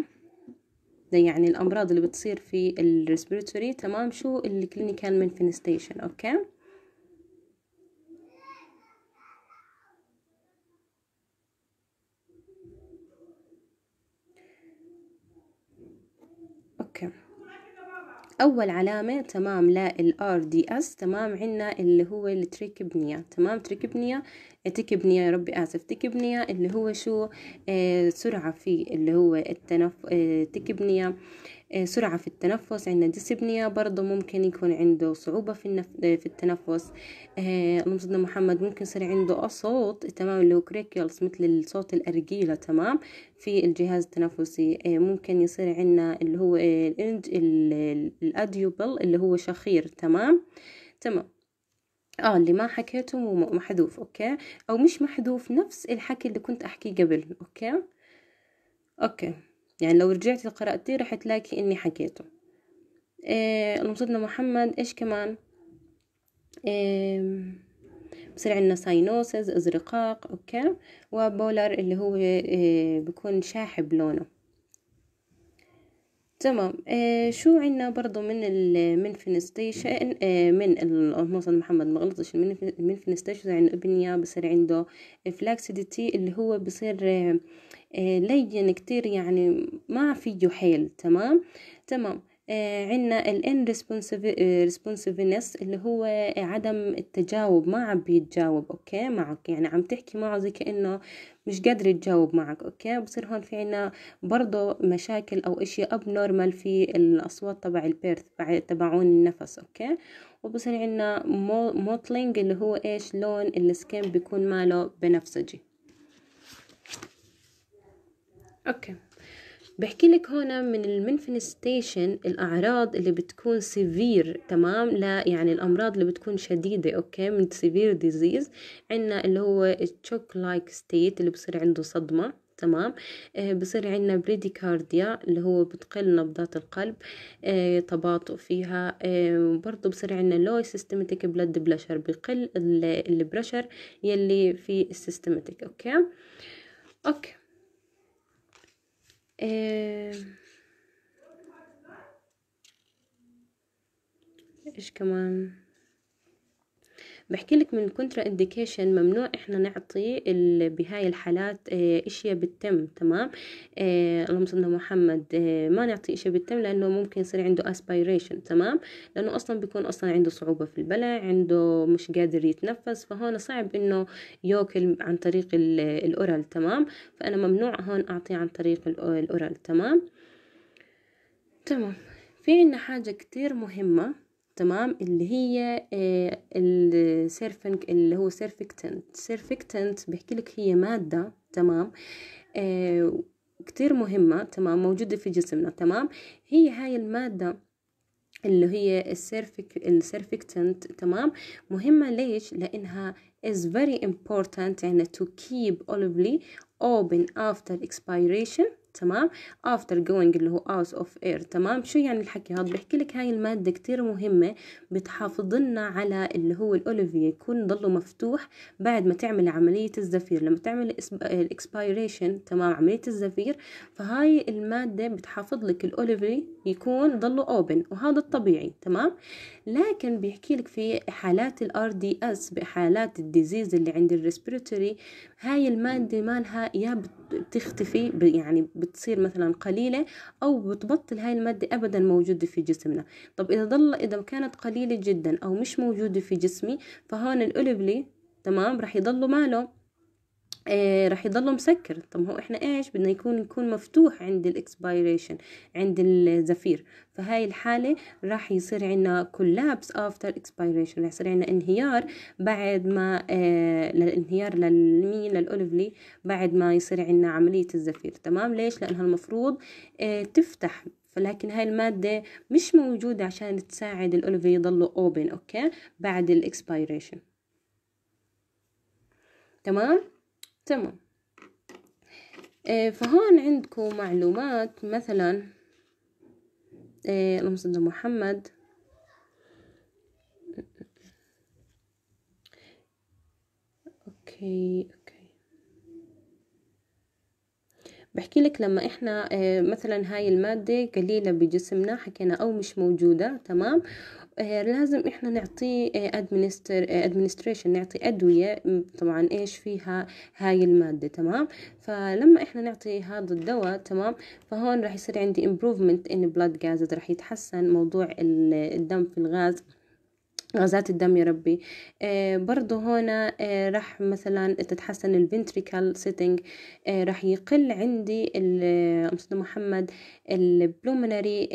ده يعني الامراض اللي بتصير في الريسبيرتوري تمام شو الكلينيكال مانفينستيشن اوكي اول علامه تمام لا للار دي اس تمام عندنا اللي هو التريكبنيا تمام تريكبنيا تكبنيا يا ربي اسف تكبنيا اللي هو شو آه سرعه في اللي هو التنف آه تكبنيا آه آه، سرعة في التنفس عندنا ديسبنيا برضه ممكن يكون عنده صعوبة في, النف... آه، في التنفس اللهم صدنا محمد ممكن يصير عنده صوت تمام اللي هو كريكيلز مثل صوت الأرجيلة تمام في الجهاز التنفسي آه، ممكن يصير عندنا اللي هو الانج... الأديوبل اللي هو شخير تمام تمام اه اللي ما حكيته محذوف اوكي او مش محذوف نفس الحكي اللي كنت احكيه قبل اوكي اوكي يعني لو رجعتي قرأتيه رح تلاقي إني حكيته إيه المصدنا محمد إيش كمان إيه بصير عندنا ساينوسز ازرقاق اوكي وبولر اللي هو إيه بكون شاحب لونه تمام آه شو عنا برضو من من فينستيشن آه من الموصل محمد ما غلطش من فينستيشن عن ابنيا بصير عنده فلاكسيديتي اللي هو بصير آه،, آه لين كتير يعني ما فيه حيل تمام تمام عنا الان ريسبونسيفنس اللي هو عدم التجاوب ما عم بيتجاوب اوكي معك يعني عم تحكي معه زي كانه مش قادر يتجاوب معك اوكي بصير هون في عنا برضه مشاكل او اشي اب نورمال في الاصوات تبع البيرث تبعون النفس اوكي وبصير عنا موتلينج اللي هو ايش لون السكين بيكون ماله بنفسجي اوكي بحكي لك هون من المنفنستيشن الأعراض اللي بتكون سيفير تمام لا يعني الأمراض اللي بتكون شديدة أوكي من سيفير ديزيز عندنا اللي هو تشوك لايك ستيت اللي بصير عنده صدمة تمام آه بصير عندنا بريديكارديا اللي هو بتقل نبضات القلب آه تباطؤ فيها آه برضه بصير عندنا لو سيستماتيك بلاد بلشر بقل البرشر يلي في السيستماتيك اوكي اوكي Ee, ich بحكي لك من كونترا انديكيشن ممنوع احنا نعطي بهاي الحالات آه، اشياء بالتم تمام آه، اللهم صل محمد آه، ما نعطي اشياء بالتم لانه ممكن يصير عنده اسبيريشن تمام لانه اصلا بيكون اصلا عنده صعوبه في البلع عنده مش قادر يتنفس فهون صعب انه ياكل عن طريق الاورال تمام فانا ممنوع هون اعطيه عن طريق الاورال تمام تمام في عنا حاجة كتير مهمة تمام اللي هي آه، السيرفنج اللي هو سيرفكتنت سيرفكتنت بحكي لك هي ماده تمام آه، كتير مهمه تمام موجوده في جسمنا تمام هي هاي الماده اللي هي السيرفك السيرفكتنت تمام مهمة ليش لأنها is very important يعني to keep olively open after expiration تمام after going اللي هو out of air تمام شو يعني الحكي هذا بحكي لك هاي المادة كتير مهمة بتحافظ لنا على اللي هو الأوليفيا يكون ضله مفتوح بعد ما تعمل عملية الزفير لما تعمل الاكسبيريشن تمام عملية الزفير فهاي المادة بتحافظ لك الأوليفي يكون ضله اوبن وهذا الطبيعي تمام لكن بيحكي لك في حالات الار دي اس بحالات الديزيز اللي عند الريسبيرتوري هاي المادة مالها يا بت بتختفي يعني بتصير مثلا قليلة أو بتبطل هاي المادة أبدا موجودة في جسمنا طب إذا ضل إذا كانت قليلة جدا أو مش موجودة في جسمي فهون القلب تمام رح يضلوا ماله آه، راح يضله مسكر طب هو احنا ايش بدنا يكون يكون مفتوح عند الاكسبيريشن عند الزفير فهاي الحالة راح يصير عندنا كولابس افتر اكسبيريشن راح يصير عندنا انهيار بعد ما آه، للانهيار الانهيار للمين للاوليفلي بعد ما يصير عندنا عملية الزفير تمام ليش لانها المفروض آه، تفتح فلكن هاي المادة مش موجودة عشان تساعد الأوليفي يضله أوبن أوكي بعد الإكسبيريشن تمام تمام إيه، فهون عندكم معلومات مثلا إيه، اللهم صل محمد اوكي اوكي بحكي لك لما احنا إيه، مثلا هاي المادة قليلة بجسمنا حكينا او مش موجودة تمام آه، لازم احنا نعطيه ادمنستر ادمنستريشن نعطي ادويه طبعا ايش فيها هاي الماده تمام فلما احنا نعطي هذا الدواء تمام فهون راح يصير عندي improvement in blood gases راح يتحسن موضوع الدم في الغاز غازات الدم يا ربي آه، برضو هنا آه، راح مثلا تتحسن الفنتريكال سيتنج آه، راح يقل عندي أستاذ محمد البلومنري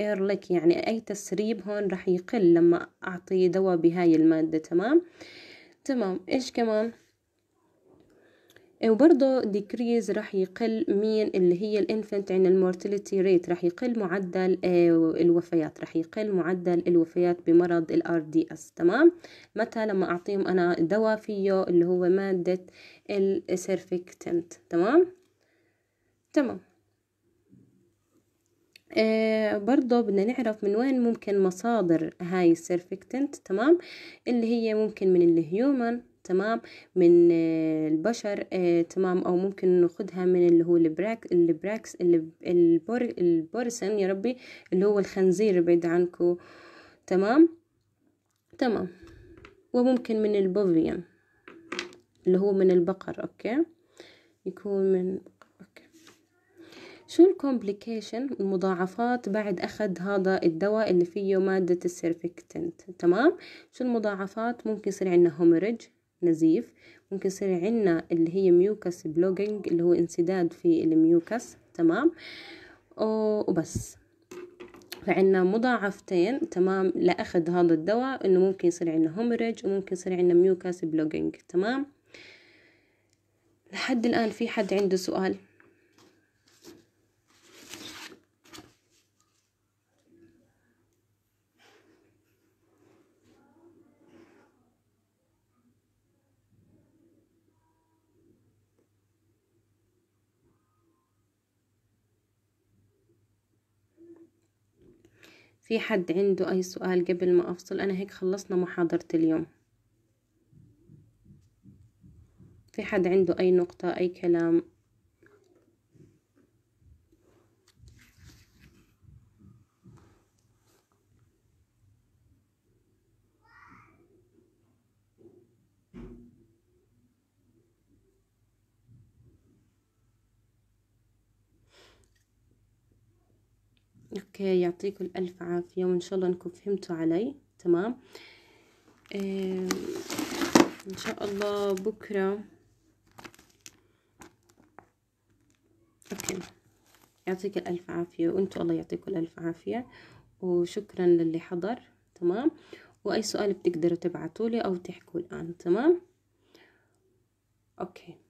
ايرلك يعني اي تسريب هون راح يقل لما اعطي دواء بهاي المادة تمام تمام ايش كمان وبرضه ديكريز راح يقل مين اللي هي الانفنت عن المورتاليتي ريت راح يقل معدل آه، الوفيات راح يقل معدل الوفيات بمرض الار دي اس تمام متى لما اعطيهم انا دواء فيه اللي هو ماده السيرفكتنت تمام تمام آه برضه بدنا نعرف من وين ممكن مصادر هاي السيرفكتنت تمام اللي هي ممكن من الهيومن تمام من آه، البشر آه، تمام او ممكن ناخدها من اللي هو البراك البراكس البور البورسن يا ربي اللي هو الخنزير بعيد عنكو تمام تمام وممكن من البوفيان اللي هو من البقر اوكي يكون من شو الكومبليكيشن المضاعفات بعد أخذ هذا الدواء اللي فيه مادة السيرفكتنت تمام شو المضاعفات ممكن يصير عندنا هومرج نزيف ممكن يصير عنا اللي هي ميوكس بلوجينج اللي هو انسداد في الميوكس تمام وبس فعنا مضاعفتين تمام لأخذ هذا الدواء إنه ممكن يصير عنا هومرج وممكن يصير عنا ميوكاس بلوجينج تمام لحد الآن في حد عنده سؤال في حد عنده أي سؤال قبل ما أفصل أنا هيك خلصنا محاضرة اليوم في حد عنده أي نقطة أي كلام اوكي يعطيكم الالف عافيه وان شاء الله انكم فهمتوا علي تمام إيه، ان شاء الله بكره اوكي يعطيك الالف عافيه وانتم الله يعطيكم الالف عافيه وشكرا للي حضر تمام واي سؤال بتقدروا تبعتوا لي او تحكوا الان تمام اوكي